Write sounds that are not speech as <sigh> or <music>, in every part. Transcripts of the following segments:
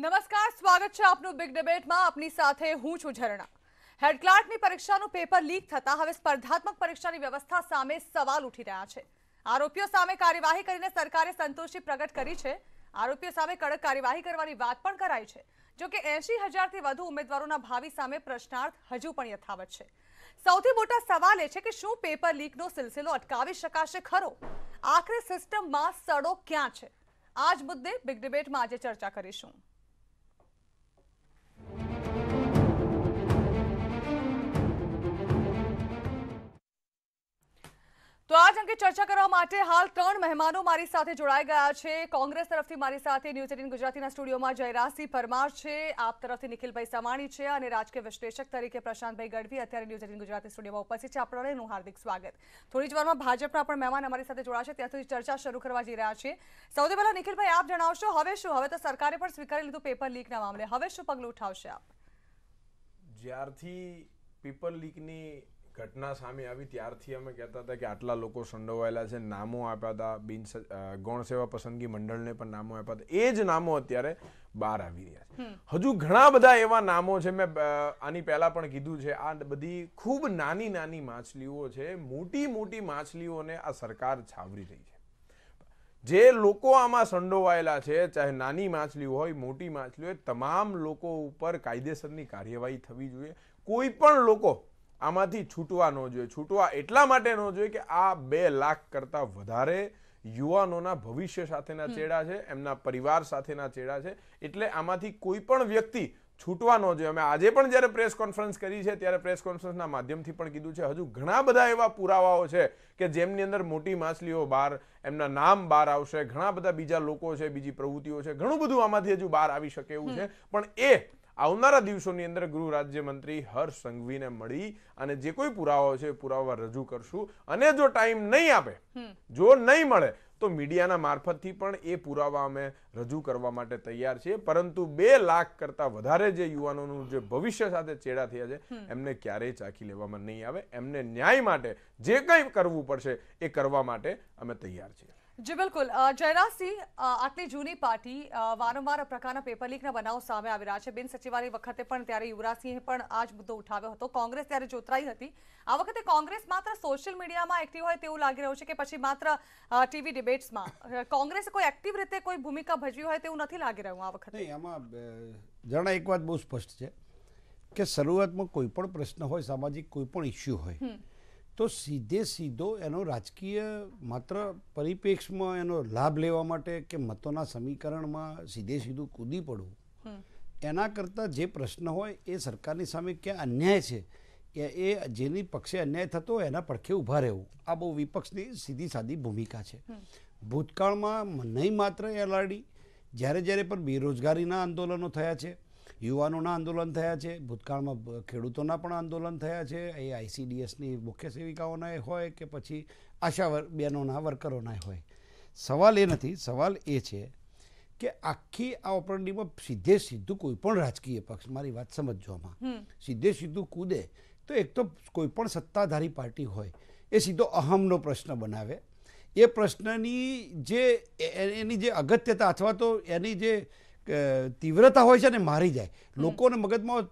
નમસ્કાર સ્વાગત છે આપનું બિગ ડિબેટમાં આપની સાથે હું છું ઝરણા હેડ પરીક્ષાનું પેપર લીક થતા હવે સ્પર્ધાત્મક પરીક્ષાની વ્યવસ્થા સામે સવાલ ઉઠી રહ્યા છે આરોપીઓ સામે કાર્યવાહી કરીને સરકારે સંતોષી પ્રગટ કરી છે આરોપીઓ સામે કડક કાર્યવાહી કરવાની વાત પણ કરાઈ છે જો કે એંશી હજારથી વધુ ઉમેદવારોના ભાવિ સામે પ્રશ્નાર્થ હજુ પણ યથાવત છે સૌથી મોટા સવાલ એ છે કે શું પેપર લીકનો સિલસિલો અટકાવી શકાશે ખરો આખરે સિસ્ટમમાં સડો ક્યાં છે આજ મુદ્દે બિગ ડિબેટમાં આજે ચર્ચા કરીશું તો આજ અંગે ચર્ચા કરવા માટે હાલ ત્રણ મહેમાનો મારી સાથે જોડાઈ ગયા છે કોંગ્રેસ તરફથી મારી સાથે ન્યૂઝ એટીન ગુજરાતીના સ્ટુડિયોમાં જયરાજસિંહ પરમાર છે આપ તરફથી નિખિલભાઈ સમાણી છે અને રાજકીય વિશ્લેષક તરીકે પ્રશાંતભાઈ ગઢવી અત્યારે ન્યૂઝ એટીન ગુજરાતી સ્ટુડિયોમાં ઉપસ્થિત છે આપણને હાર્દિક સ્વાગત થોડી જ વારમાં ભાજપના પણ મહેમાન અમારી સાથે જોડાશે ત્યાં સુધી ચર્ચા શરૂ કરવા જઈ રહ્યા છે સૌથી પહેલાં નિખિલભાઈ આપ જણાવશો હવે શું હવે તો સરકારે પણ સ્વીકારી લીધું પેપર લીકના મામલે હવે શું પગલું ઉઠાવશે આપ જ્યારથી પેપર લીકની ઘટના સામે આવી ત્યારથી અમે કહેતા હતા કે આટલા લોકો સંડોવાયેલા છે નામો આપ્યા હતા બિન ગૌણ સેવા પસંદગી મંડળને પણ નામો આપ્યા હતા એ જ નામો અત્યારે બહાર આવી રહ્યા છે હજુ ઘણા બધા એવા નામો છે મેં આની પહેલાં પણ કીધું છે આ બધી ખૂબ નાની નાની માછલીઓ છે મોટી મોટી માછલીઓને આ સરકાર છાવરી રહી છે જે લોકો આમાં સંડોવાયેલા છે ચાહે નાની માછલી હોય મોટી માછલીઓ હોય તમામ લોકો ઉપર કાયદેસરની કાર્યવાહી થવી જોઈએ કોઈ પણ લોકો આમાંથી છૂટવા ન જોઈએ છૂટવા એટલા માટે ન જોઈએ કે આ બે લાખ કરતાં વધારે યુવાનોના ભવિષ્ય સાથેના ચેડા છે એમના પરિવાર સાથેના ચેડા છે એટલે આમાંથી કોઈ પણ વ્યક્તિ છૂટવા ન જોઈએ અમે આજે પણ જ્યારે પ્રેસ કોન્ફરન્સ કરી છે ત્યારે પ્રેસ કોન્ફરન્સના માધ્યમથી પણ કીધું છે હજુ ઘણા બધા એવા પુરાવાઓ છે કે જેમની અંદર મોટી માછલીઓ બહાર એમના નામ બહાર આવશે ઘણા બધા બીજા લોકો છે બીજી પ્રવૃત્તિઓ છે ઘણું બધું આમાંથી હજુ બહાર આવી શકે એવું છે પણ એ આવનારા દિવસોની અંદર ગૃહ રાજ્યમંત્રી હર્ષ સંઘવીને મળી અને જે કોઈ પુરાવાઓ છે પુરાવા રજૂ કરશું અને જો ટાઈમ નહીં આપે જો નહીં મળે તો મીડિયાના મારફતથી પણ એ પુરાવા અમે રજૂ કરવા માટે તૈયાર છીએ પરંતુ બે લાખ કરતા વધારે જે યુવાનોનું જે ભવિષ્ય સાથે ચેડા થયા છે એમને ક્યારેય ચાખી લેવામાં નહીં આવે એમને ન્યાય માટે જે કંઈ કરવું પડશે એ કરવા માટે અમે તૈયાર છીએ જી બિલકુલ જયરાજસિંહ આટલી જૂની પાર્ટી વારંવાર પ્રકારના પેપર બનાવ સામે આવી રહ્યા છે બિન સચિવાલય વખતે પણ ત્યારે યુવરાજસિંહે પણ આ જ મુદ્દો ઉઠાવ્યો હતો કોંગ્રેસ ત્યારે જોતરાઈ હતી આ વખતે કોંગ્રેસ માત્ર સોશિયલ મીડિયામાં એક્ટિવ હોય તેવું લાગી રહ્યું છે કે પછી માત્ર ટીવી ડિબેટ્સમાં કોંગ્રેસે કોઈ એક્ટિવ રીતે કોઈ ભૂમિકા ભજવી હોય તેવું નથી લાગી રહ્યું આ વખતે આમાં જણા એક વાત બહુ સ્પષ્ટ છે કે શરૂઆતમાં કોઈ પણ પ્રશ્ન હોય સામાજિક કોઈ પણ ઇસ્યુ હોય તો સીધે સીધો એનો રાજકીય માત્ર પરિપ્રેક્ષમાં એનો લાભ લેવા માટે કે મતોના સમીકરણમાં સીધે સીધું કૂદી પડવું એના કરતાં જે પ્રશ્ન હોય એ સરકારની સામે ક્યાં અન્યાય છે કે એ જેની પક્ષે અન્યાય થતો એના પડખે ઊભા રહેવું આ બહુ વિપક્ષની સીધી સાદી ભૂમિકા છે ભૂતકાળમાં નહીં માત્ર એલઆરડી જ્યારે જ્યારે પણ બેરોજગારીના આંદોલનો થયા છે યુવાનોના આંદોલન થયા છે ભૂતકાળમાં ખેડૂતોના પણ આંદોલન થયા છે એ આઈસીડીએસની મુખ્ય સેવિકાઓના હોય કે પછી આશા બહેનોના વર્કરોના હોય સવાલ એ નથી સવાલ એ છે કે આખી આ ઓપરડીમાં સીધે સીધું કોઈ પણ રાજકીય પક્ષ મારી વાત સમજજો સીધે સીધું કૂદે તો એક તો કોઈ પણ સત્તાધારી પાર્ટી હોય એ સીધો અહમનો પ્રશ્ન બનાવે એ પ્રશ્નની જે એની જે અગત્યતા અથવા તો એની જે તીવ્રતા હોય છે ને મારી જાય લોકોને મગજમાં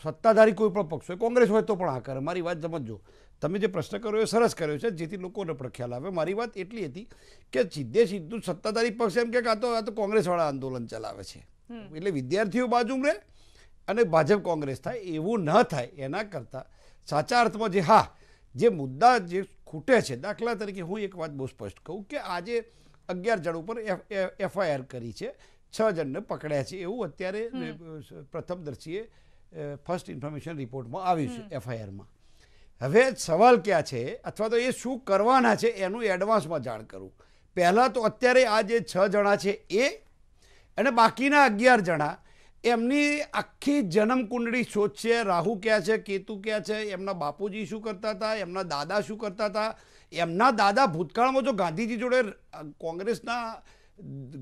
સત્તાધારી કોઈ પણ પક્ષ હોય કોંગ્રેસ હોય તો પણ આ કરે મારી વાત સમજો તમે જે પ્રશ્ન કર્યો એ સરસ કર્યો છે જેથી લોકોને પણ ખ્યાલ આવે મારી વાત એટલી હતી કે સીધે સીધું સત્તાધારી પક્ષ એમ કે આ તો આ તો કોંગ્રેસવાળા આંદોલન ચલાવે છે એટલે વિદ્યાર્થીઓ બાજુ રહે અને ભાજપ કોંગ્રેસ થાય એવું ન થાય એના કરતાં સાચા અર્થમાં જે હા જે મુદ્દા જે ખૂટે છે દાખલા તરીકે હું એક વાત બહુ સ્પષ્ટ કહું કે આજે અગિયાર જણ ઉપર એફ એફઆઈઆર કરી છે છ જણને પકડ્યા છે એવું અત્યારે પ્રથમ દર્શીએ ફર્સ્ટ ઇન્ફોર્મેશન રિપોર્ટમાં આવ્યું છે એફઆઈઆરમાં હવે સવાલ ક્યાં છે અથવા તો એ શું કરવાના છે એનું એડવાન્સમાં જાણ કરું પહેલાં તો અત્યારે આ જે છ જણા છે એ અને બાકીના અગિયાર જણા એમની આખી જન્મકુંડળી શોધશે રાહુ ક્યાં છે કેતુ ક્યાં છે એમના બાપુજી શું કરતા હતા એમના દાદા શું કરતા હતા એમના દાદા ભૂતકાળમાં જો ગાંધીજી જોડે કોંગ્રેસના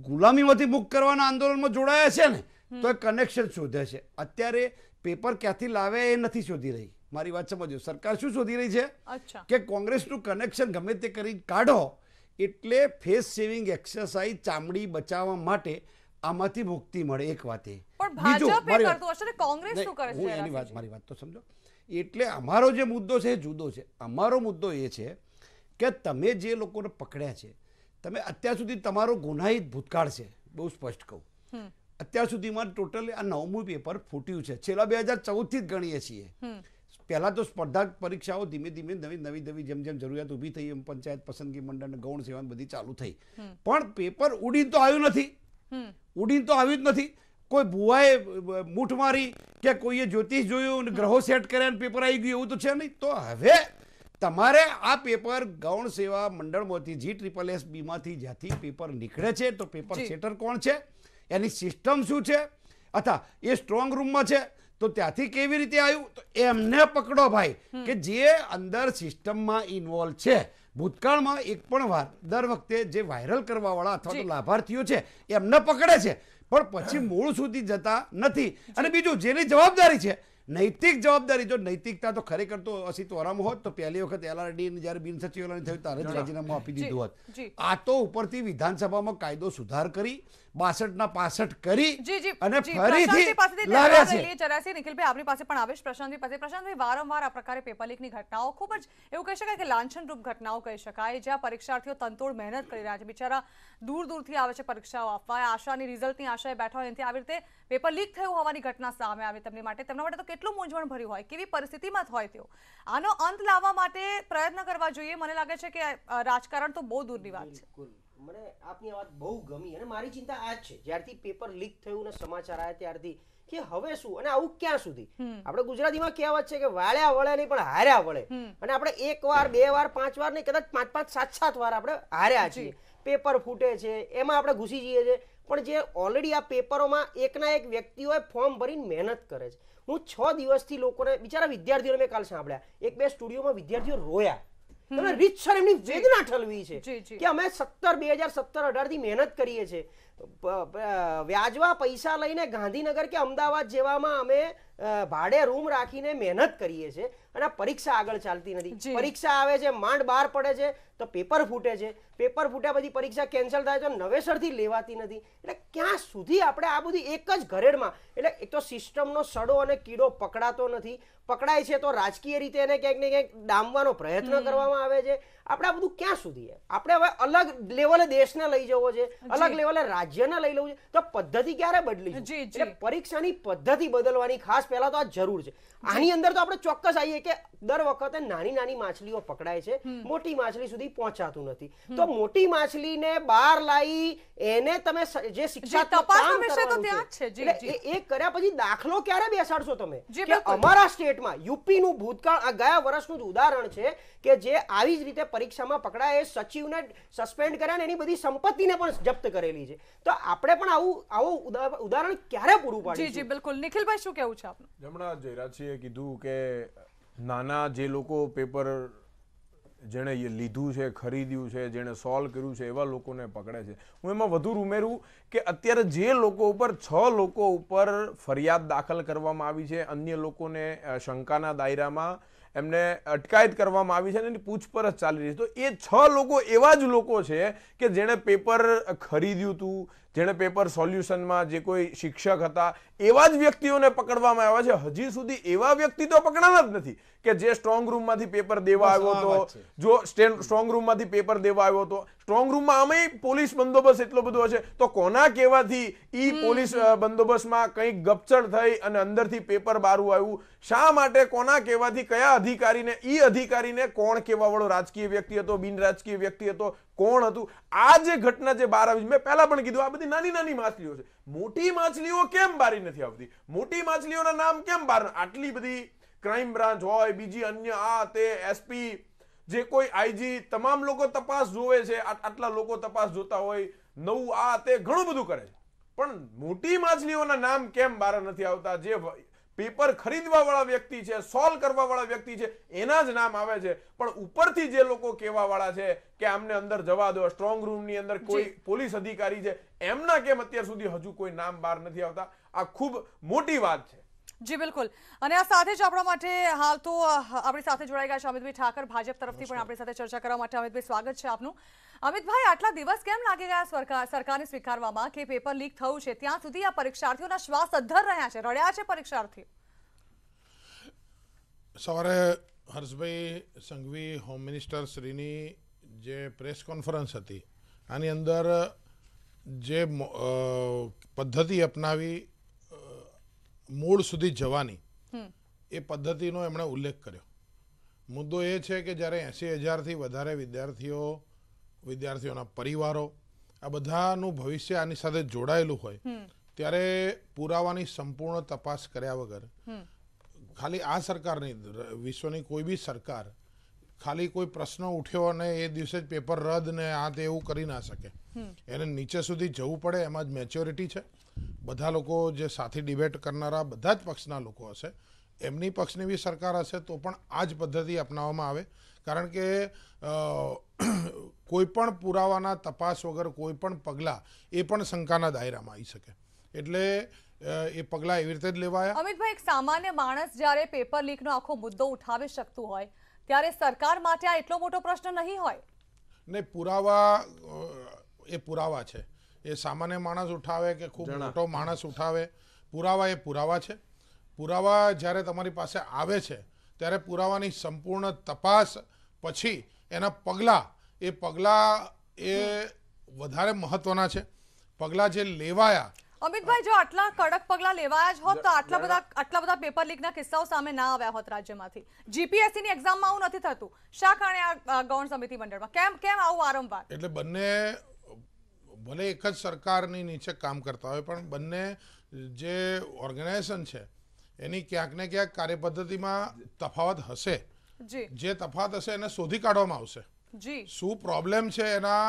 ગુલામીમાંથી મુક્ત કરવાના આંદોલનમાં જોડાયા છે ને તો એ કનેક્શન શોધે છે અત્યારે પેપર ક્યાંથી લાવે એ નથી શોધી રહી મારી વાત સમજો સરકાર શું શોધી રહી છે કે કોંગ્રેસનું કનેક્શન ગમે તે કરી કાઢો એટલે ફેસ સેવિંગ એક્સરસાઇઝ ચામડી બચાવવા માટે આમાંથી મુક્તિ મળે એક વાતે એ હું મારી વાત તો સમજો એટલે અમારો જે મુદ્દો છે એ જુદો છે અમારો મુદ્દો એ છે કે તમે જે લોકોને પકડ્યા છે તમે અત્યાર સુધી તમારો ગુનાહિત ભૂતકાળ છે બહુ સ્પષ્ટ કહું અત્યાર સુધીમાં ટોટલ આ નવમું પેપર ફૂટ્યું છે છેલ્લા બે હજાર ચૌદથી જ ગણીએ છીએ પહેલાં તો સ્પર્ધા પરીક્ષાઓ ધીમે ધીમે નવી નવી નવી જેમ જેમ જરૂરિયાત ઊભી થઈ એમ પંચાયત પસંદગી મંડળ ગૌણ સેવા બધી ચાલુ થઈ પણ પેપર ઉડીન તો આવ્યું નથી ઉડીન તો આવ્યું જ નથી કોઈ ભુવાએ મૂઠ મારી કે કોઈએ જ્યોતિષ જોયું ગ્રહો સેટ કર્યા પેપર આવી ગયું એવું તો છે નહીં તો હવે તમારે આ પેપર ગૌણ સેવા મંડળમાંથી જી ટ્રિપલ એસ બીમાંથી જ્યાંથી પેપર નીકળે છે તો પેપર સેટર કોણ છે એની સિસ્ટમ શું છે અથવા એ સ્ટ્રોંગ રૂમમાં છે તો ત્યાંથી કેવી રીતે આવ્યું તો એમને પકડો ભાઈ કે જે અંદર સિસ્ટમમાં ઇન્વોલ્વ છે ભૂતકાળમાં એક પણ વાર દર વખતે જે વાયરલ કરવાવાળા અથવા તો લાભાર્થીઓ છે એમને પકડે છે પણ પછી <clears throat> મૂળ સુધી જતા નથી અને બીજું જેની જવાબદારી છે નૈતિક જવાબદારી જો નૈતિકતા તો ખરેખર તો અસિત્વરામ હોત તો પહેલી વખત એલઆરડીની જ્યારે બિનસચિવાલય થયું ત્યારે જ રાજીનામું આપી દીધું હોત આ તો ઉપરથી વિધાનસભામાં કાયદો સુધાર કરી ઘટનાઓ ખૂબ જ એવું કહી શકાય કે લાંછનરૂપ ઘટનાઓ કહી શકાય જ્યાં પરીક્ષાર્થીઓ તંતોડ મહેનત કરી રહ્યા છે બિચારા દૂર દૂર થી આવે છે પરીક્ષાઓ આપવા આશાની રિઝલ્ટની આશાએ બેઠા હોય એનાથી આવી રીતે પેપર લીક થયું હોવાની ઘટના સામે આવે તેમની માટે તેમના માટે તો કેટલું મૂંઝવણ ભર્યું હોય કેવી પરિસ્થિતિમાં હોય તેઓ આનો અંત લાવવા માટે પ્રયત્ન કરવા જોઈએ મને લાગે છે કે રાજકારણ તો બહુ દૂરની વાત છે મને આપની વાત બહુ ગમી અને મારી ચિંતા આ જ છે જ્યારથી પેપર લીક થયું ને સમાચાર આવ્યા ત્યારથી કે હવે શું અને આવું ક્યાં સુધી આપણે ગુજરાતીમાં કહેવત છે કે વાળ્યા વળે નહીં પણ હાર્યા વળે અને આપણે એક વાર બે વાર પાંચ વાર નહીં કદાચ પાંચ પાંચ સાત સાત વાર આપણે હાર્યા છીએ પેપર ફૂટે છે એમાં આપણે ઘૂસી જઈએ છીએ પણ જે ઓલરેડી આ પેપરોમાં એકના એક વ્યક્તિઓએ ફોર્મ ભરીને મહેનત કરે છે હું છ દિવસથી લોકોને બિચારા વિદ્યાર્થીઓને મેં કાલ સાંભળ્યા એક બે સ્ટુડિયોમાં વિદ્યાર્થીઓ રોયા તમે રીચ સર એમની વેદના ઠલવી છે કે અમે સત્તર બે હજાર સત્તર અઢાર થી મહેનત કરીએ છીએ વ્યાજવા પૈસા લઈને ગાંધીનગર કે અમદાવાદ જેવામાં અમે ભાડે રૂમ રાખીને મહેનત કરીએ છીએ અને પરીક્ષા આગળ ચાલતી નથી પરીક્ષા આવે છે માંડ બહાર પડે છે તો પેપર ફૂટે છે પેપર ફૂટ્યા પછી પરીક્ષા કેન્સલ થાય તો નવેસરથી લેવાતી નથી એટલે ક્યાં સુધી આપણે આ બધી એક જ ઘરેડમાં એટલે એક તો સિસ્ટમનો સડો અને કીડો પકડાતો નથી પકડાય છે તો રાજકીય રીતે એને ક્યાંક ને ક્યાંક ડામવાનો પ્રયત્ન કરવામાં આવે છે આપણે આ બધું ક્યાં સુધી આપણે હવે અલગ લેવલે દેશને લઈ જવો છે અલગ લેવલે રાજ્યને લઈ લેવું છે તો પદ્ધતિ ક્યારે બદલી એટલે પરીક્ષાની પદ્ધતિ બદલવાની ખાસ પહેલા તો આ જરૂર છે આની અંદર તો આપણે ચોક્કસ આવીએ કે દર વખતે નાની નાની માછલીઓ પકડાય છે મોટી માછલી સુધી પહોંચાતું નથી તો મોટી માછલીને બહાર લાવી એને તમે જે શિક્ષા એ કર્યા પછી દાખલો ક્યારે બેસાડશો તમે કે અમારા સ્ટેટમાં યુપી નું ભૂતકાળ ગયા વર્ષનું જ ઉદાહરણ છે કે જે આવી જ રીતે પરીક્ષામાં પકડાય એ સચિવને સસ્પેન્ડ કર્યા ને એની બધી સંપત્તિને પણ જપ્ત કરેલી છે તો આપણે પણ આવું આવું ઉદાહરણ ક્યારે પૂરું પાડીએ જી જી બિલકુલ નિખિલભાઈ શું કહેવું છે આપનું હમણાં જયરાજસિંહે કીધું કે નાના જે લોકો પેપર જેણે લીધું છે ખરીદ્યું છે જેણે સોલ્વ કર્યું છે એવા લોકોને પકડે છે હું એમાં વધુ ઉમેરું કે અત્યારે જે લોકો ઉપર છ લોકો ઉપર ફરિયાદ દાખલ કરવામાં આવી છે અન્ય લોકોને શંકાના દાયરામાં એમને અટકાયત કરવામાં આવી છે અને એની પૂછપરછ ચાલી રહી છે તો એ છ લોકો એવા જ લોકો છે કે જેણે પેપર ખરીદ્યું હતું જેણે પેપર સોલ્યુશનમાં જે કોઈ શિક્ષક હતા એવા જ વ્યક્તિઓને પકડવામાં આવ્યા છે હજી સુધી એવા વ્યક્તિ તો પકડાના જ નથી કે જે સ્ટ્રોંગ રૂમમાંથી પેપર દેવા આવ્યો હતો જો સ્ટ્રોંગ રૂમમાંથી પેપર દેવા આવ્યો હતો સ્ટ્રોંગ રૂમમાં અમે પોલીસ બંદોબસ્ત એટલો બધો હશે તો કોના કહેવાથી એ પોલીસ બંદોબસ્તમાં કંઈક ગપચડ થઈ અને અંદરથી પેપર બારું આવ્યું શા માટે કોના કહેવાથી કયા અધિકારીને એ અધિકારીને કોણ કહેવાવાળો રાજકીય વ્યક્તિ હતો બિન રાજકીય વ્યક્તિ હતો કોણ હતું આ જે ઘટના જે બહાર આવી મેં પહેલા પણ કીધું આ બધી નાની નાની માછલીઓ છે મોટી માછલીઓ કેમ બારીને નથી આવતી મોટી માછલીઓના નામ કેમ બહાર આટલી બધી ક્રાઇમ બ્રાન્ચ હોય બીજી અન્ય આ તે એસપી જે કોઈ આઈજી તમામ લોકો તપાસ જોવે છે આટલા લોકો તપાસ જોતા હોય નવું આ તે ઘણું બધું કરે છે પણ મોટી માછલીઓના નામ કેમ બહાર નથી આવતા જે પેપર ખરીદવા વાળા વ્યક્તિ છે સોલ્વ કરવા વાળા વ્યક્તિ છે એના જ નામ આવે છે પણ ઉપરથી જે લોકો કહેવા વાળા છે કે આમને અંદર જવા દો સ્ટ્રોંગ રૂમ ની અંદર કોઈ પોલીસ અધિકારી છે એમના કેમ અત્યાર સુધી હજુ કોઈ નામ બહાર નથી આવતા આ ખૂબ મોટી વાત છે જી બિલકુલ અને આ સાથે જ આપણા માટે હાલ તો આપણી સાથે જોડાઈ ગયા છે અમિતભાઈ ઠાકર ભાજપ તરફથી પણ આપણી સાથે ચર્ચા કરવા માટે અમિતભાઈ સ્વાગત છે આપનું અમિતભાઈ આટલા દિવસ કેમ લાગી ગયા સરકાર સરકારને સ્વીકારવામાં કે પેપર લીક થયું છે ત્યાં સુધી આ પરીક્ષાર્થીઓના શ્વાસ અધ્ધર રહ્યા છે રડ્યા છે પરીક્ષાર્થીઓ સવારે હર્ષભાઈ સંઘવી હોમ મિનિસ્ટર શ્રીની જે પ્રેસ કોન્ફરન્સ હતી આની અંદર જે પદ્ધતિ અપનાવી મૂળ સુધી જવાની એ પદ્ધતિનો એમણે ઉલ્લેખ કર્યો મુદ્દો એ છે કે જ્યારે એંસી હજારથી વધારે વિદ્યાર્થીઓ વિદ્યાર્થીઓના પરિવારો આ બધાનું ભવિષ્ય આની સાથે જોડાયેલું હોય ત્યારે પુરાવાની સંપૂર્ણ તપાસ કર્યા વગર ખાલી આ સરકાર નહીં વિશ્વની કોઈ બી સરકાર ખાલી કોઈ પ્રશ્ન ઉઠ્યો અને એ દિવસે જ પેપર રદ ને આ તે એવું કરી ના શકે એને નીચે સુધી જવું પડે એમાં જ મેચ્યોરિટી છે બધા લોકો જે સાથી ડિબેટ કરનારા બધા જ પક્ષના લોકો હશે એમની પક્ષની બી સરકાર હશે તો પણ આ જ પદ્ધતિ અપનાવવામાં આવે કારણ કે કોઈ પણ પુરાવાના તપાસ વગર કોઈ પણ પગલાં એ પણ શંકાના દાયરામાં આવી શકે એટલે એ પગલાં એવી રીતે જ લેવાયા અમિતભાઈ એક સામાન્ય માણસ જ્યારે પેપર લીકનો આખો મુદ્દો ઉઠાવી શકતું હોય ત્યારે સરકાર માટે આ એટલો મોટો પ્રશ્ન નહીં હોય ને પુરાવા એ પુરાવા છે એ સામાન્ય માણસ ઉઠાવે કે ખૂબ મોટો માણસ ઉઠાવે પુરાવા એ પુરાવા છે પુરાવા જ્યારે તમારી પાસે આવે છે ત્યારે પુરાવાની સંપૂર્ણ તપાસ પછી એના પગલાં એ પગલાં એ વધારે મહત્ત્વના છે પગલાં જે લેવાયા અમિતભાઈ જો આટલા કડક પગલા લેવાયા જ હોત તો આટલા બધા આટલા બધા પેપર લીકના કિસ્સાઓ સામે ના આવ્યા હોત રાજ્યમાંથી જીપીએસસી ની એક્ઝામમાં આવું નથી થતું શા કારણે આ ગૌણ સમિતિ મંડળમાં કેમ કેમ આવું વારંવાર એટલે બંને ભલે એક જ સરકારની નીચે કામ કરતા હોય પણ બંને જે ઓર્ગેનાઇઝેશન છે એની ક્યાંક ને ક્યાંક કાર્યપદ્ધતિમાં તફાવત હશે જે તફાવત હશે એને શોધી કાઢવામાં આવશે શું પ્રોબ્લેમ છે એના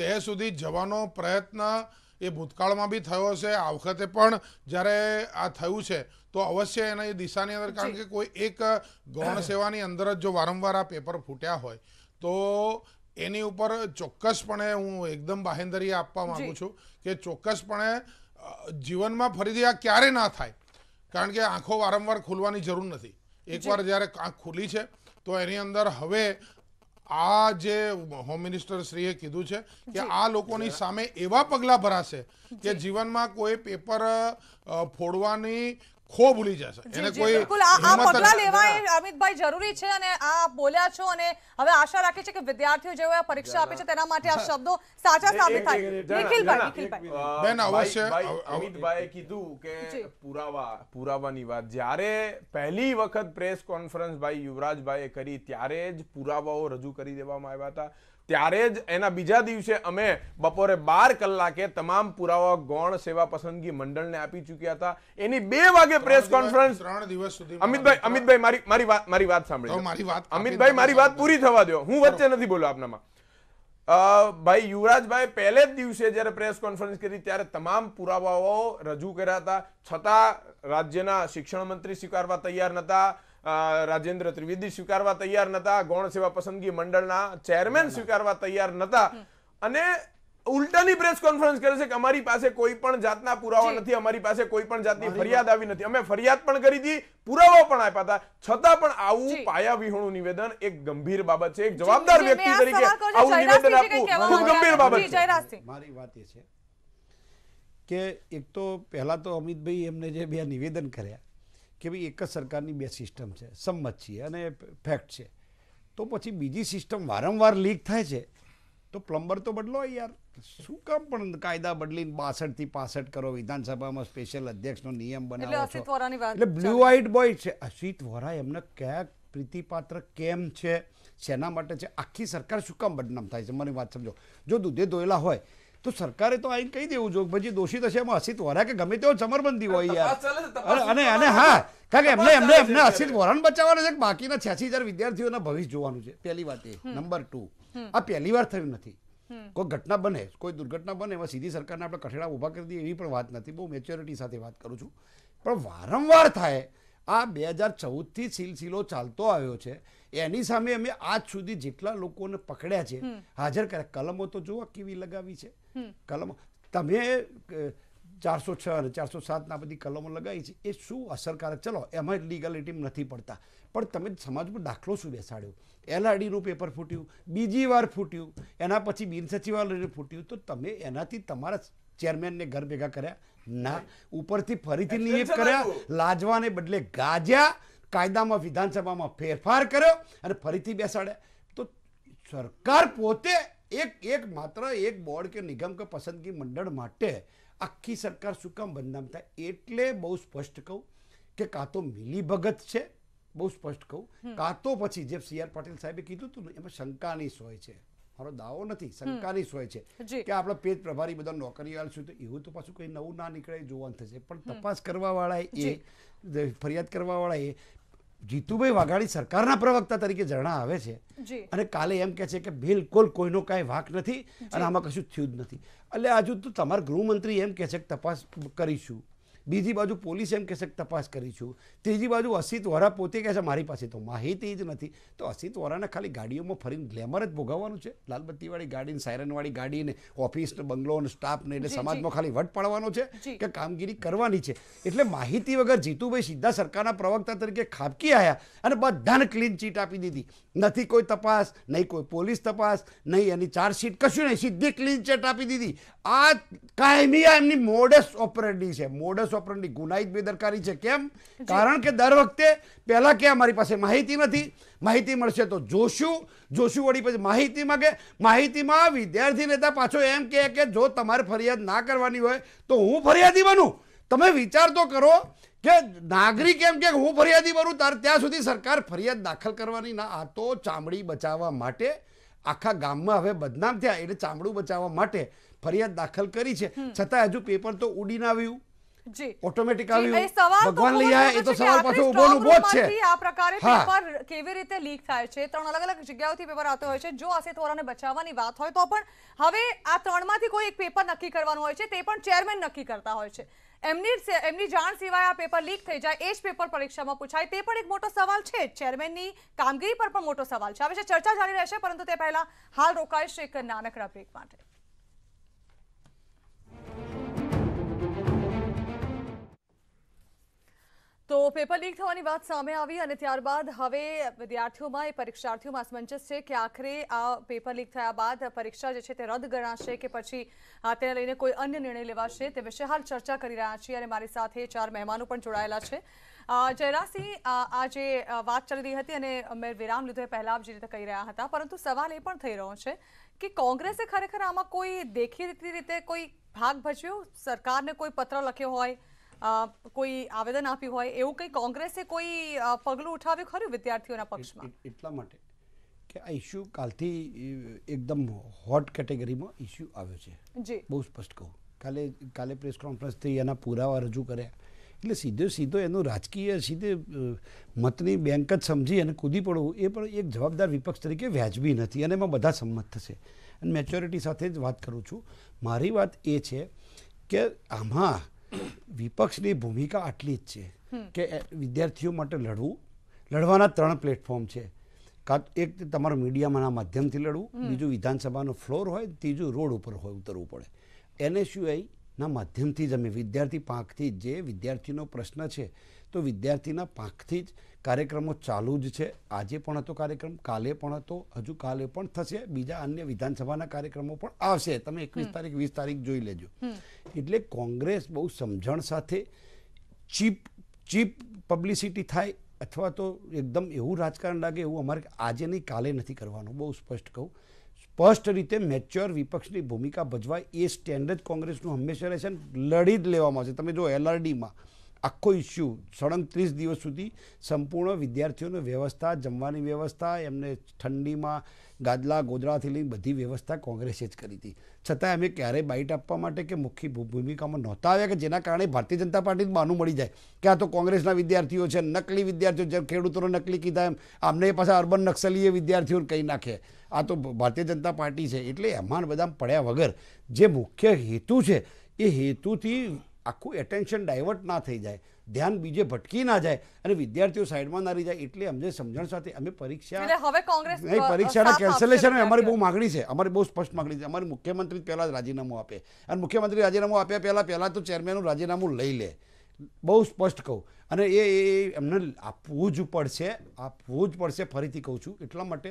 તે સુધી જવાનો પ્રયત્ન એ ભૂતકાળમાં બી થયો હશે આ વખતે પણ જ્યારે આ થયું છે તો અવશ્ય એના એ દિશાની અંદર કારણ કે કોઈ એક ગૌણ સેવાની અંદર જ જો વારંવાર આ પેપર ફૂટ્યા હોય તો એની ઉપર ચોક્કસપણે હું એકદમ બાહેંધરી આપવા માંગુ છું કે ચોક્કસપણે જીવનમાં ફરીથી આ ક્યારે ના થાય કારણ કે આંખો વારંવાર ખોલવાની જરૂર નથી એકવાર જ્યારે આંખ ખુલી છે તો એની અંદર હવે આ જે હોમ મિનિસ્ટર શ્રીએ કીધું છે કે આ લોકોની સામે એવા પગલાં ભરાશે કે જીવનમાં કોઈ પેપર ફોડવાની ખો ભૂલી જશે એને કોઈ પગલા લેવા એ અમિતભાઈ જરૂરી છે અને આ બોલ્યા છો અને હવે આશા રાખી છે કે વિદ્યાર્થીઓ જેઓ પરીક્ષા આપે છે તેના માટે આ શબ્દો સાચા સાબિત થાય નિખિલભાઈ નિખિલભાઈ બેન અવશ્ય અમિતભાઈએ કીધું કે પુરાવા પુરાવાની વાત જ્યારે પહેલી વખત પ્રેસ કોન્ફરન્સ ભાઈ યુવરાજભાઈએ કરી ત્યારે જ પુરાવાઓ રજૂ કરી દેવામાં આવ્યા હતા ત્યારે જ એના બીજા દિવસે અમે બપોરે બાર કલાકે તમામ પુરાવા ગૌણ સેવા પસંદગી મંડળને આપી ચૂક્યા હતા એની બે વાગે પ્રેસ કોન્ફરન્સ ત્રણ દિવસ સુધી અમિતભાઈ અમિતભાઈ મારી મારી વાત મારી વાત સાંભળી મારી વાત અમિતભાઈ મારી વાત પૂરી થવા દો હું વચ્ચે નથી બોલો આપનામાં ભાઈ યુવરાજભાઈ પહેલે જ દિવસે જ્યારે પ્રેસ કોન્ફરન્સ કરી ત્યારે તમામ પુરાવાઓ રજૂ કર્યા હતા છતાં રાજ્યના શિક્ષણ મંત્રી સ્વીકારવા તૈયાર નહોતા રાજેન્દ્ર ત્રિવેદી સ્વીકારવા તૈયાર નતા ગૌણ સેવા પસંદગી મંડળના ચેરમેન સ્વીકારવા તૈયાર નતા અને ઉલટાની પ્રેસ કોન્ફરન્સ કરે છે કે અમારી પાસે કોઈ પણ જાતના પુરાવા નથી અમારી પાસે કોઈ પણ જાતની ફરિયાદ આવી નથી અમે ફરિયાદ પણ કરી હતી પુરાવા પણ આપ્યા હતા છતાં પણ આવું પાયા વિહોણું નિવેદન એક ગંભીર બાબત છે એક જવાબદાર વ્યક્તિ તરીકે આવું નિવેદન આપવું ખૂબ ગંભીર બાબત છે મારી વાત એ છે કે એક તો પહેલા તો અમિતભાઈ એમને જે બે નિવેદન કર્યા કે ભાઈ એક જ સરકારની બે સિસ્ટમ છે સંમત છીએ અને ફેક્ટ છે તો પછી બીજી સિસ્ટમ વારંવાર લીક થાય છે તો પ્લમ્બર તો બદલો યાર શું કામ પણ કાયદા બદલીને બાસઠ થી પાસઠ કરો વિધાનસભામાં સ્પેશિયલ અધ્યક્ષનો નિયમ બનાવો એટલે બ્લુ આઈડ બોય છે અસિત વોરા એમને ક્યાં પ્રીતિપાત્ર કેમ છે શેના માટે છે આખી સરકાર શું કામ બદનામ થાય છે મને વાત સમજો જો દૂધે ધોયેલા હોય તો સરકારે તો આઈને કહી દેવું જોઈએ પછી દોષિત હશે એમાં હસિત વોરા કે ગમે તેવો જમરબંધી હોય યાર અને અને હા કારણ કે એમને એમને એમને હસિત વોરાને બચાવવાનું છે બાકીના છ્યાસી હજાર વિદ્યાર્થીઓના ભવિષ્ય જોવાનું છે પહેલી વાત એ નંબર ટુ આ પહેલી વાર થયું નથી કોઈ ઘટના બને કોઈ દુર્ઘટના બને એમાં સીધી સરકારને આપણે કઠેડા ઊભા કરી દઈએ એવી પણ વાત નથી બહુ મેચ્યોરિટી સાથે વાત કરું છું પણ વારંવાર થાય આ બે હજાર ચૌદથી સિલસિલો ચાલતો આવ્યો છે એની સામે અમે આજ સુધી જેટલા લોકોને પકડ્યા છે હાજર કર્યા કલમો તો જોવા કેવી લગાવી છે કલમો તમે ચારસો છ અને ચારસો સાતના બધી કલમો લગાવી છે એ શું અસરકારક ચલો એમાં લીગલિટી નથી પડતા પણ તમે સમાજ પર દાખલો શું બેસાડ્યો એલઆરડીનું પેપર ફૂટ્યું બીજી વાર ફૂટ્યું એના પછી બિન સચિવાલયનું ફૂટ્યું તો તમે એનાથી તમારા ચેરમેનને ઘર ભેગા કર્યા ના ઉપરથી ફરીથી નિયમ કર્યા લાજવાને બદલે ગાજ્યા કાયદામાં વિધાનસભામાં ફેરફાર કર્યો અને ફરીથી બેસાડ્યા તો સરકાર પોતે એક એક માત્ર એક બોર્ડ કે નિગમ કે પસંદગી મંડળ માટે આખી સરકાર શું કામ બદનામ થાય એટલે બહુ સ્પષ્ટ કહું કે કાં તો મિલીભગત છે બહુ સ્પષ્ટ કહું કાં તો પછી જે સી આર પાટીલ સાહેબે કીધું હતું ને એમાં શંકાની સોય છે મારો દાવો નથી શંકાની સોય છે કે આપણે પેજ પ્રભારી બધા નોકરી આલશું તો એવું તો પાછું કંઈ નવું ના નીકળે જોવાનું થશે પણ તપાસ કરવાવાળાએ એ ફરિયાદ એ જીતુભાઈ વાઘાણી સરકારના પ્રવક્તા તરીકે જણાવે છે અને કાલે એમ કે છે કે બિલકુલ કોઈનો કાંઈ વાંક નથી અને આમાં કશું થયું જ નથી એટલે આજુ તો તમારા ગૃહમંત્રી એમ કે છે કે તપાસ કરીશું બીજી બાજુ પોલીસ એમ કહેશે કે તપાસ કરીશું ત્રીજી બાજુ અસિત વોરા પોતે કહે છે મારી પાસે તો માહિતી જ નથી તો અસિત વોરાને ખાલી ગાડીઓમાં ફરીને ગ્લેમર જ ભોગવવાનું છે લાલબત્તીવાળી ગાડીને સાયરનવાળી ગાડીને ઓફિસનો બંગલો અને સ્ટાફને એટલે સમાજમાં ખાલી વટ પાડવાનો છે કે કામગીરી કરવાની છે એટલે માહિતી વગર જીતુભાઈ સીધા સરકારના પ્રવક્તા તરીકે ખાબકી આવ્યા અને બધાને ક્લીન ચીટ આપી દીધી નથી કોઈ તપાસ નહીં કોઈ પોલીસ તપાસ નહીં એની ચાર્જશીટ કશું નહીં સીધી ક્લીન ચીટ આપી દીધી આ કાયમી આ એમની મોડસ ઓપરેટી છે મોડસ વાપરણની ગુનાહિત બેદરકારી છે કેમ કારણ કે દર વખતે પહેલાં કે અમારી પાસે માહિતી નથી માહિતી મળશે તો જોશું જોશું વળી પછી માહિતી માગે માહિતીમાં વિદ્યાર્થી નેતા પાછો એમ કહે કે જો તમારે ફરિયાદ ના કરવાની હોય તો હું ફરિયાદી બનું તમે વિચાર તો કરો કે નાગરિક એમ કે હું ફરિયાદી બનું તાર ત્યાં સુધી સરકાર ફરિયાદ દાખલ કરવાની ના આ તો ચામડી બચાવવા માટે આખા ગામમાં હવે બદનામ થયા એટલે ચામડું બચાવવા માટે ફરિયાદ દાખલ કરી છે છતાં હજુ પેપર તો ઉડીને આવ્યું ઓટોમેટિક આવી આ પ્રકારે પેપર કેવી રીતે લીક થાય છે ત્રણ અલગ અલગ જગ્યાઓથી પેપર આવતો હોય છે જો આસિત વોરાને બચાવવાની વાત હોય તો પણ હવે આ ત્રણમાંથી કોઈ એક પેપર નક્કી કરવાનું હોય છે તે પણ ચેરમેન નક્કી કરતા હોય છે એમની એમની જાણ સિવાય આ પેપર લીક થઈ જાય એ જ પેપર પરીક્ષામાં પૂછાય તે પણ એક મોટો સવાલ છે ચેરમેનની કામગીરી પર પણ મોટો સવાલ છે હવે ચર્ચા જારી રહેશે પરંતુ તે પહેલા હાલ રોકાઈશ એક નાનકડા બ્રેક માટે તો પેપર લીક થવાની વાત સામે આવી અને ત્યારબાદ હવે વિદ્યાર્થીઓમાં એ પરીક્ષાર્થીઓમાં અસમંજસ છે કે આખરે આ પેપર લીક થયા બાદ પરીક્ષા જે છે તે રદ ગણાશે કે પછી તેને લઈને કોઈ અન્ય નિર્ણય લેવાશે તે વિશે હાલ ચર્ચા કરી રહ્યા છીએ અને મારી સાથે ચાર મહેમાનો પણ જોડાયેલા છે જયરાસિંહ આ જે વાત ચાલી રહી હતી અને મેં વિરામ લીધો એ પહેલાં જે રીતે કહી રહ્યા હતા પરંતુ સવાલ એ પણ થઈ રહ્યો છે કે કોંગ્રેસે ખરેખર આમાં કોઈ દેખીતી રીતે કોઈ ભાગ ભજવ્યો સરકારને કોઈ પત્ર લખ્યો હોય કોઈ આવેદન આપ્યું હોય એવું કંઈ કોંગ્રેસે કોઈ પગલું ઉઠાવ્યું ખરું વિદ્યાર્થીઓના પક્ષમાં એટલા માટે કે આ ઇસ્યુ કાલથી એકદમ હોટ કેટેગરીમાં ઇસ્યુ આવ્યો છે જી બહુ સ્પષ્ટ કહું કાલે કાલે પ્રેસ કોન્ફરન્સથી એના પુરાવા રજૂ કર્યા એટલે સીધો સીધો એનું રાજકીય સીધે મતની બેંક જ સમજી અને કૂદી પડવું એ પણ એક જવાબદાર વિપક્ષ તરીકે વ્યાજબી નથી અને એમાં બધા સંમત થશે અને મેચ્યોરિટી સાથે જ વાત કરું છું મારી વાત એ છે કે આમાં વિપક્ષની ભૂમિકા આટલી જ છે કે વિદ્યાર્થીઓ માટે લડવું લડવાના ત્રણ પ્લેટફોર્મ છે કાં એક તમારા મીડિયામાં માધ્યમથી લડવું બીજું વિધાનસભાનો ફ્લોર હોય ત્રીજું રોડ ઉપર હોય ઉતરવું પડે એનએસયુઆઈના માધ્યમથી જ અમે વિદ્યાર્થી પાંખથી જે વિદ્યાર્થીનો પ્રશ્ન છે તો વિદ્યાર્થીના પાંખથી જ કાર્યક્રમો ચાલુ જ છે આજે પણ હતો કાર્યક્રમ કાલે પણ હતો હજુ કાલે પણ થશે બીજા અન્ય વિધાનસભાના કાર્યક્રમો પણ આવશે તમે એકવીસ તારીખ વીસ તારીખ જોઈ લેજો એટલે કોંગ્રેસ બહુ સમજણ સાથે ચીપ ચીપ પબ્લિસિટી થાય અથવા તો એકદમ એવું રાજકારણ લાગે એવું અમારે આજે નહીં કાલે નથી કરવાનું બહુ સ્પષ્ટ કહું સ્પષ્ટ રીતે મેચ્યોર વિપક્ષની ભૂમિકા ભજવાય એ સ્ટેન્ડર્ડ કોંગ્રેસનું હંમેશા રહેશે લડી જ લેવામાં આવશે તમે જો એલઆરડીમાં આખો ઇસ્યુ સળંગ દિવસ સુધી સંપૂર્ણ વિદ્યાર્થીઓને વ્યવસ્થા જમવાની વ્યવસ્થા એમને ઠંડીમાં ગાદલા ગોદડાથી લઈને બધી વ્યવસ્થા કોંગ્રેસે જ કરી હતી છતાં અમે ક્યારેય બાઇટ આપવા માટે કે મુખ્ય ભૂમિકામાં નહોતા આવ્યા કે જેના કારણે ભારતીય જનતા પાર્ટી બાનું મળી જાય કે આ તો કોંગ્રેસના વિદ્યાર્થીઓ છે નકલી વિદ્યાર્થીઓ જેમ ખેડૂતોને નકલી કીધા એમ આમને પાછા અર્બન નક્સલીય વિદ્યાર્થીઓને કહી નાખે આ તો ભારતીય જનતા પાર્ટી છે એટલે એમાં બધા પડ્યા વગર જે મુખ્ય હેતુ છે એ હેતુથી આખું એટેન્શન ડાયવર્ટ ના થઈ જાય ધ્યાન બીજે ભટકી ના જાય અને વિદ્યાર્થીઓ સાઈડમાં ના રહી જાય એટલે અમને સમજણ સાથે અમે પરીક્ષા નહીં પરીક્ષાના કેન્સલેશન અમારી બહુ માગણી છે અમારી બહુ સ્પષ્ટ માગણી છે અમારે મુખ્યમંત્રી પહેલાં જ રાજીનામું આપે અને મુખ્યમંત્રી રાજીનામું આપ્યા પહેલાં પહેલાં તો ચેરમેનનું રાજીનામું લઈ લે બહુ સ્પષ્ટ કહું અને એ એમને આપવું જ પડશે આપવું જ પડશે ફરીથી કહું છું એટલા માટે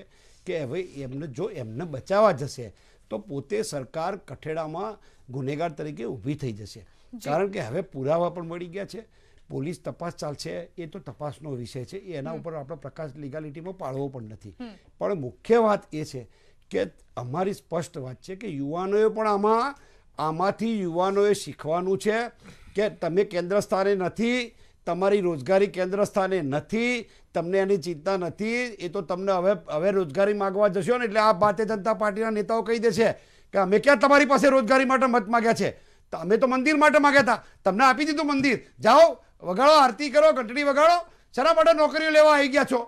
કે હવે એમને જો એમને બચાવવા જશે તો પોતે સરકાર કઠેડામાં ગુનેગાર તરીકે ઊભી થઈ જશે કારણ કે હવે પુરાવા પણ મળી ગયા છે પોલીસ તપાસ ચાલશે એ તો તપાસનો વિષય છે એના ઉપર આપણે પ્રકાશ લીગાલિટીમાં પાળવો પણ નથી પણ મુખ્ય વાત એ છે કે અમારી સ્પષ્ટ વાત છે કે યુવાનોએ પણ આમાં આમાંથી યુવાનોએ શીખવાનું છે કે તમે કેન્દ્ર સ્થાને નથી તમારી રોજગારી કેન્દ્ર સ્થાને નથી તમને એની ચિંતા નથી એ તો તમને હવે હવે રોજગારી માગવા જશો ને એટલે આ ભારતીય જનતા પાર્ટીના નેતાઓ કહી દેશે કે અમે ક્યાં તમારી પાસે રોજગારી માટે મત માગ્યા છે તો અમે તો મંદિર માટે માગ્યા હતા તમને આપી દીધું મંદિર જાઓ વગાડો આરતી કરો ઘંટડી વગાડો શેના માટે નોકરીઓ લેવા આવી ગયા છો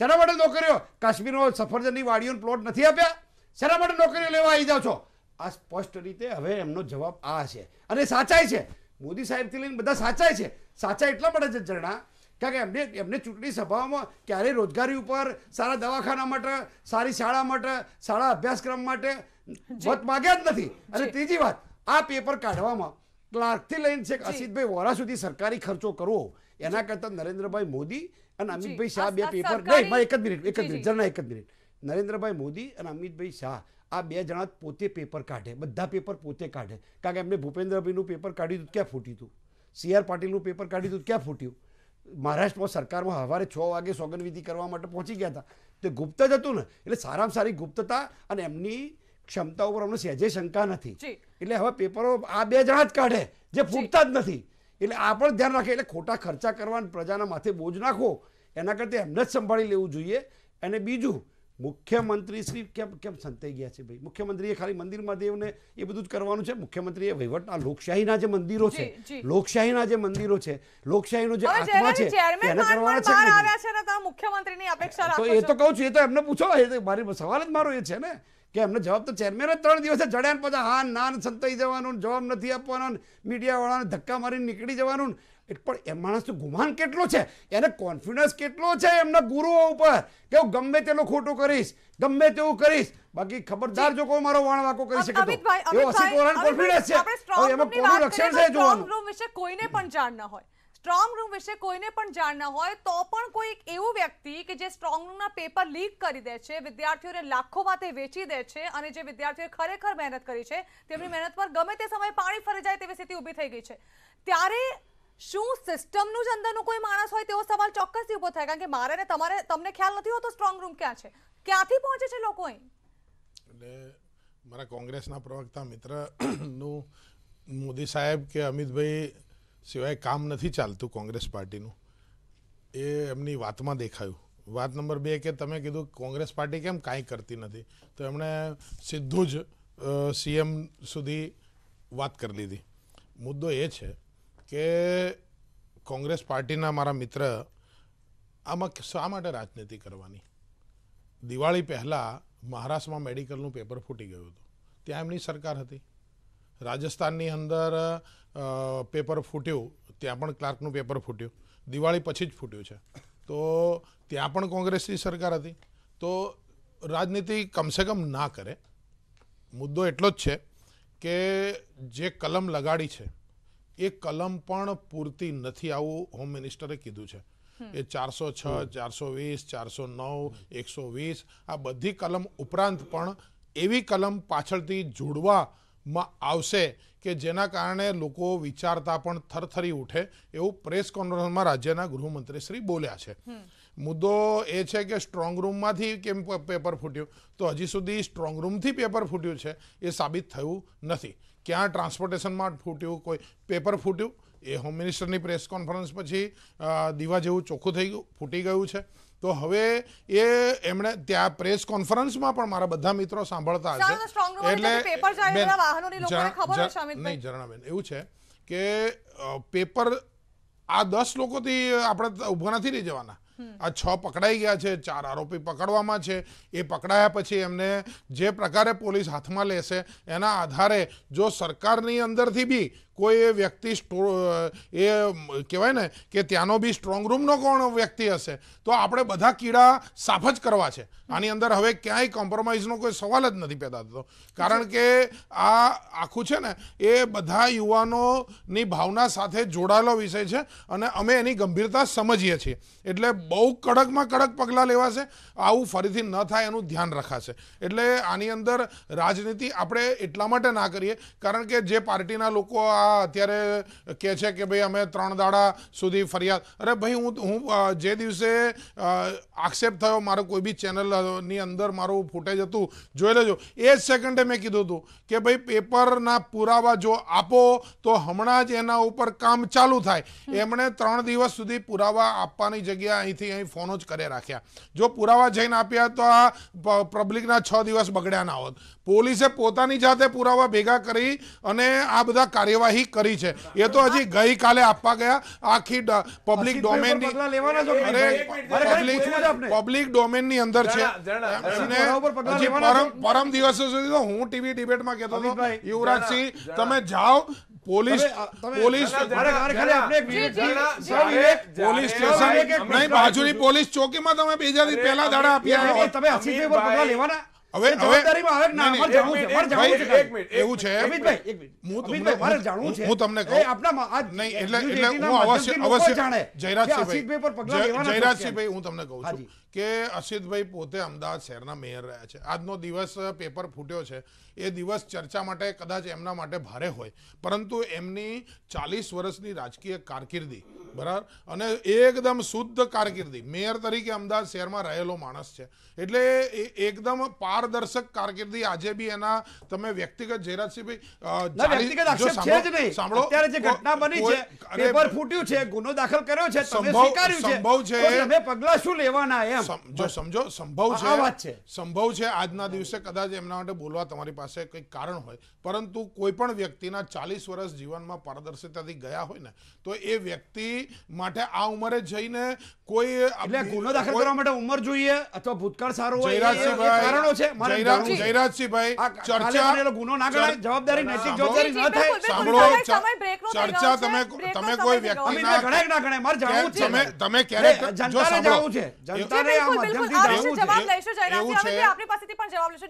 શેના માટે નોકરીઓ કાશ્મીરનો સફરજનની વાડીઓનો પ્લોટ નથી આપ્યા શેના માટે નોકરીઓ લેવા આવી જાઓ છો આ સ્પષ્ટ રીતે હવે એમનો જવાબ આ છે અને સાચાય છે મોદી સાહેબથી લઈને બધા સાચાય છે સાચા એટલા માટે છે ઝરણા કારણ કે એમને એમને ચૂંટણી સભાઓમાં ક્યારેય રોજગારી ઉપર સારા દવાખાના માટે સારી શાળા માટે સારા અભ્યાસક્રમ માટે મત માગ્યા જ નથી અને ત્રીજી વાત આ પેપર કાઢવામાં ક્લાર્કથી લઈને છેક અસિતભાઈ વોરા સુધી સરકારી ખર્ચો કરવો એના કરતાં નરેન્દ્રભાઈ મોદી અને અમિતભાઈ શાહ બે પેપર નહીં એક જ મિનિટ એક જ મિનિટ જરા એક જ મિનિટ નરેન્દ્રભાઈ મોદી અને અમિતભાઈ શાહ આ બે જણા પોતે પેપર કાઢે બધા પેપર પોતે કાઢે કારણ કે એમને ભૂપેન્દ્રભાઈનું પેપર કાઢ્યું હતું ક્યાં ફૂટ્યું હતું સી આર પાટીલનું પેપર કાઢ્યું હતું ક્યાં ફૂટ્યું મહારાષ્ટ્રમાં સરકારમાં સવારે છ વાગે સોગનવિધિ કરવા માટે પહોંચી ગયા હતા તે ગુપ્ત જ હતું ને એટલે સારામાં સારી ગુપ્તતા અને એમની ક્ષમતા ઉપર અમને સહેજે શંકા નથી એટલે હવે પેપરો આ બે જણા જ કાઢે જે ફૂટતા જ નથી એટલે આ પણ ધ્યાન રાખે એટલે ખોટા ખર્ચા કરવાના પ્રજાના માથે બોજ નાખો એના કરતાં એમને જ સંભાળી લેવું જોઈએ અને બીજું મુખ્યમંત્રી શ્રી કેમ કેમ સંતાઈ ગયા છે ભાઈ મુખ્યમંત્રીએ ખાલી મંદિરમાં મહાદેવને એ બધું જ કરવાનું છે મુખ્યમંત્રીએ વહીવટ આ લોકશાહીના જે મંદિરો છે લોકશાહીના જે મંદિરો છે લોકશાહીનો જે આત્મા છે એને કરવાના છે મુખ્યમંત્રીની અપેક્ષા તો એ તો કહું છું એ તો એમને પૂછો મારી સવાલ જ મારો એ છે ને કે એમનો જવાબ તો ચેરમેન જ ત્રણ દિવસે જડ્યા પછી હા ના સંતાઈ જવાનું જવાબ નથી આપવાનો મીડિયાવાળાને ધક્કા મારીને નીકળી જવાનું પણ એ માણસનું ગુમાન કેટલો છે એને કોન્ફિડન્સ કેટલો છે એમના ગુરુઓ ઉપર કે હું ગમે તેટલું ખોટું કરીશ ગમે તેવું કરીશ બાકી ખબરદાર જો કોઈ મારો વાણ વાકો કરી શકે તો એવો અસિત કોન્ફિડન્સ છે એમાં કોનું રક્ષણ છે જોવાનું વિશે કોઈને પણ જાણ ન હોય સ્ટ્રોંગ રૂમ વિશે કોઈને પણ જાણ ન હોય તો પણ કોઈ એક એવું વ્યક્તિ કે જે સ્ટ્રોંગ રૂમના પેપર લીક કરી દે છે વિદ્યાર્થીઓને લાખો તે વેચી દે છે અને જે વિદ્યાર્થીઓએ ખરેખર મહેનત કરી છે તેમની મહેનત પર ગમે તે સમયે પાણી ફરી જાય તેવી સ્થિતિ ઊભી થઈ ગઈ છે ત્યારે શું સિસ્ટમનું જ અંદરનું કોઈ માણસ હોય તેવો સવાલ ચોક્કસથી ઊભો થાય કારણ કે મારે ને તમારે તમને ખ્યાલ નથી હોતો સ્ટ્રોંગ રૂમ ક્યાં છે ક્યાંથી પહોંચે છે લોકો અહીં એટલે મારા કોંગ્રેસના પ્રવક્તા મિત્રનું મોદી સાહેબ કે અમિતભાઈ સિવાય કામ નથી ચાલતું કોંગ્રેસ પાર્ટીનું એ એમની વાતમાં દેખાયું વાત નંબર બે કે તમે કીધું કોંગ્રેસ પાર્ટી કેમ કાંઈ કરતી નથી તો એમણે સીધું જ સીએમ સુધી વાત કરી લીધી મુદ્દો એ છે કે કોંગ્રેસ પાર્ટીના મારા મિત્ર આમાં શા માટે રાજનીતિ કરવાની દિવાળી પહેલાં મહારાષ્ટ્રમાં મેડિકલનું પેપર ફૂટી ગયું હતું ત્યાં એમની સરકાર હતી રાજસ્થાનની અંદર પેપર ફૂટ્યું ત્યાં પણ ક્લાર્કનું પેપર ફૂટ્યું દિવાળી પછી જ ફૂટ્યું છે તો ત્યાં પણ કોંગ્રેસની સરકાર હતી તો રાજનીતિ કમસે કમ ના કરે મુદ્દો એટલો જ છે કે જે કલમ લગાડી છે એ કલમ પણ પૂરતી નથી આવું હોમ મિનિસ્ટરે કીધું છે એ ચારસો છ ચારસો વીસ ચારસો નવ એકસો વીસ આ બધી કલમ ઉપરાંત પણ એવી કલમ પાછળથી જોડવા માં આવશે કે જેના કારણે લોકો વિચારતા પણ થરથરી ઉઠે એવું પ્રેસ કોન્ફરન્સમાં રાજ્યના ગૃહમંત્રી શ્રી બોલ્યા છે મુદ્દો એ છે કે સ્ટ્રોંગ રૂમમાંથી કેમ પેપર ફૂટ્યું તો હજી સુધી સ્ટ્રોંગ રૂમથી પેપર ફૂટ્યું છે એ સાબિત થયું નથી ક્યાં ટ્રાન્સપોર્ટેશનમાં ફૂટ્યું કોઈ પેપર ફૂટ્યું એ હોમ મિનિસ્ટરની પ્રેસ કોન્ફરન્સ પછી દીવા જેવું ચોખ્ખું થઈ ગયું ફૂટી ગયું છે તો હવે એ એમણે ત્યાં પ્રેસ કોન્ફરન્સમાં પણ મારા બધા મિત્રો સાંભળતા હશે એટલે નહીં જરાણાબેન એવું છે કે પેપર આ દસ લોકોથી આપણે ઊભા નથી રહી જવાના આ છ પકડાઈ ગયા છે ચાર આરોપી પકડવામાં છે એ પકડાયા પછી એમને જે પ્રકારે પોલીસ હાથમાં લેશે એના આધારે જો સરકારની અંદરથી બી કોઈ એ વ્યક્તિ એ કહેવાય ને કે ત્યાંનો બી સ્ટ્રોંગ રૂમનો કોણ વ્યક્તિ હશે તો આપણે બધા કીડા સાફ જ કરવા છે આની અંદર હવે ક્યાંય કોમ્પ્રોમાઇઝનો કોઈ સવાલ જ નથી પેદા થતો કારણ કે આ આખું છે ને એ બધા યુવાનોની ભાવના સાથે જોડાયેલો વિષય છે અને અમે એની ગંભીરતા સમજીએ છીએ એટલે બહુ કડકમાં કડક પગલાં લેવાશે આવું ફરીથી ન થાય એનું ધ્યાન રખાશે એટલે આની અંદર રાજનીતિ આપણે એટલા માટે ના કરીએ કારણ કે જે પાર્ટીના લોકો આ અત્યારે કહે છે કે ભાઈ અમે ત્રણ દાડા સુધી ફરિયાદ અરે ભાઈ હું હું જે દિવસે આક્ષેપ થયો મારો કોઈ બી ચેનલની અંદર મારું ફૂટેજ હતું જોઈ લેજો એ જ સેકન્ડે મેં કીધું હતું કે ભાઈ પેપરના પુરાવા જો આપો તો હમણાં જ એના ઉપર કામ ચાલુ થાય એમણે ત્રણ દિવસ સુધી પુરાવા આપવાની જગ્યા અહીંથી અહીં ફોનો જ કર્યા રાખ્યા જો પુરાવા જઈને આપ્યા તો આ પબ્લિકના છ દિવસ બગડ્યા ના હોત પોલીસે પોતાની જાતે પુરાવા ભેગા કરી અને આ બધા કાર્યવાહી કરી છે એ તો હજી ગઈકાલે આપવા ગયા આખી પબ્લિક ડોમેન પબ્લિક ડોમેન ની અંદર છે પરમ દિવસ સુધી હું ટીવી ડિબેટમાં કહેતો હતો યુવરાજસિંહ તમે જાઓ પોલીસ પોલીસ પોલીસ સ્ટેશન બાજુની ચોકીમાં તમે બીજા પહેલા દાડા આપ્યા તમે લેવાના હવે હવે એવું છે હું તમને કહું નહીં એટલે એટલે હું અવશ્ય અવશ્ય જયરાજસિંહભાઈ જયરાજસિંહભાઈ હું તમને કહું છું કે અસિતભાઈ પોતે અમદાવાદ શહેરના મેયર રહ્યા છે આજનો દિવસ પેપર ફૂટ્યો છે એ દિવસ ચર્ચા માટે કદાચ એમના માટે ભારે હોય પરંતુ એમની ચાલીસ વર્ષની રાજકીય કારકિર્દી બરાબર અને એકદમ શુદ્ધ કારકિર્દી મેયર તરીકે અમદાવાદ શહેરમાં રહેલો માણસ છે એટલે એકદમ પારદર્શક કારકિર્દી આજે બી એના તમે વ્યક્તિગત જયરાજસિંહભાઈ સાંભળો જે ઘટના બની છે પેપર ફૂટ્યું છે ગુનો દાખલ કર્યો છે સંભવ છે તમે પગલા શું લેવાના એ જો સમજો સંભવ છે સંભવ છે આજના દિવસે કદાચ એમના માટે બોલવા તમારી પાસે કંઈક કારણ હોય પરંતુ કોઈ પણ વ્યક્તિના ચાલીસ વર્ષ જીવનમાં પારદર્શિતાથી ગયા હોય ને તો એ વ્યક્તિ માટે આ ઉંમરે જઈને કોઈ ગુનો દાખલ કરવા માટે ઉંમર જોઈએ અથવા ભૂતકાળ સારો હોય કારણો છે જયરાજસિંહભાઈ ચર્ચા ગુનો ના ગણાય જવાબદારી નૈતિક જવાબદારી ન થાય સાંભળો ચર્ચા તમે તમે કોઈ વ્યક્તિ ના ગણાય ના ગણાય મારે જાણવું છે તમે તમે ક્યારે જનતાને જાણવું છે જનતાને આપણે આ માધ્યમથી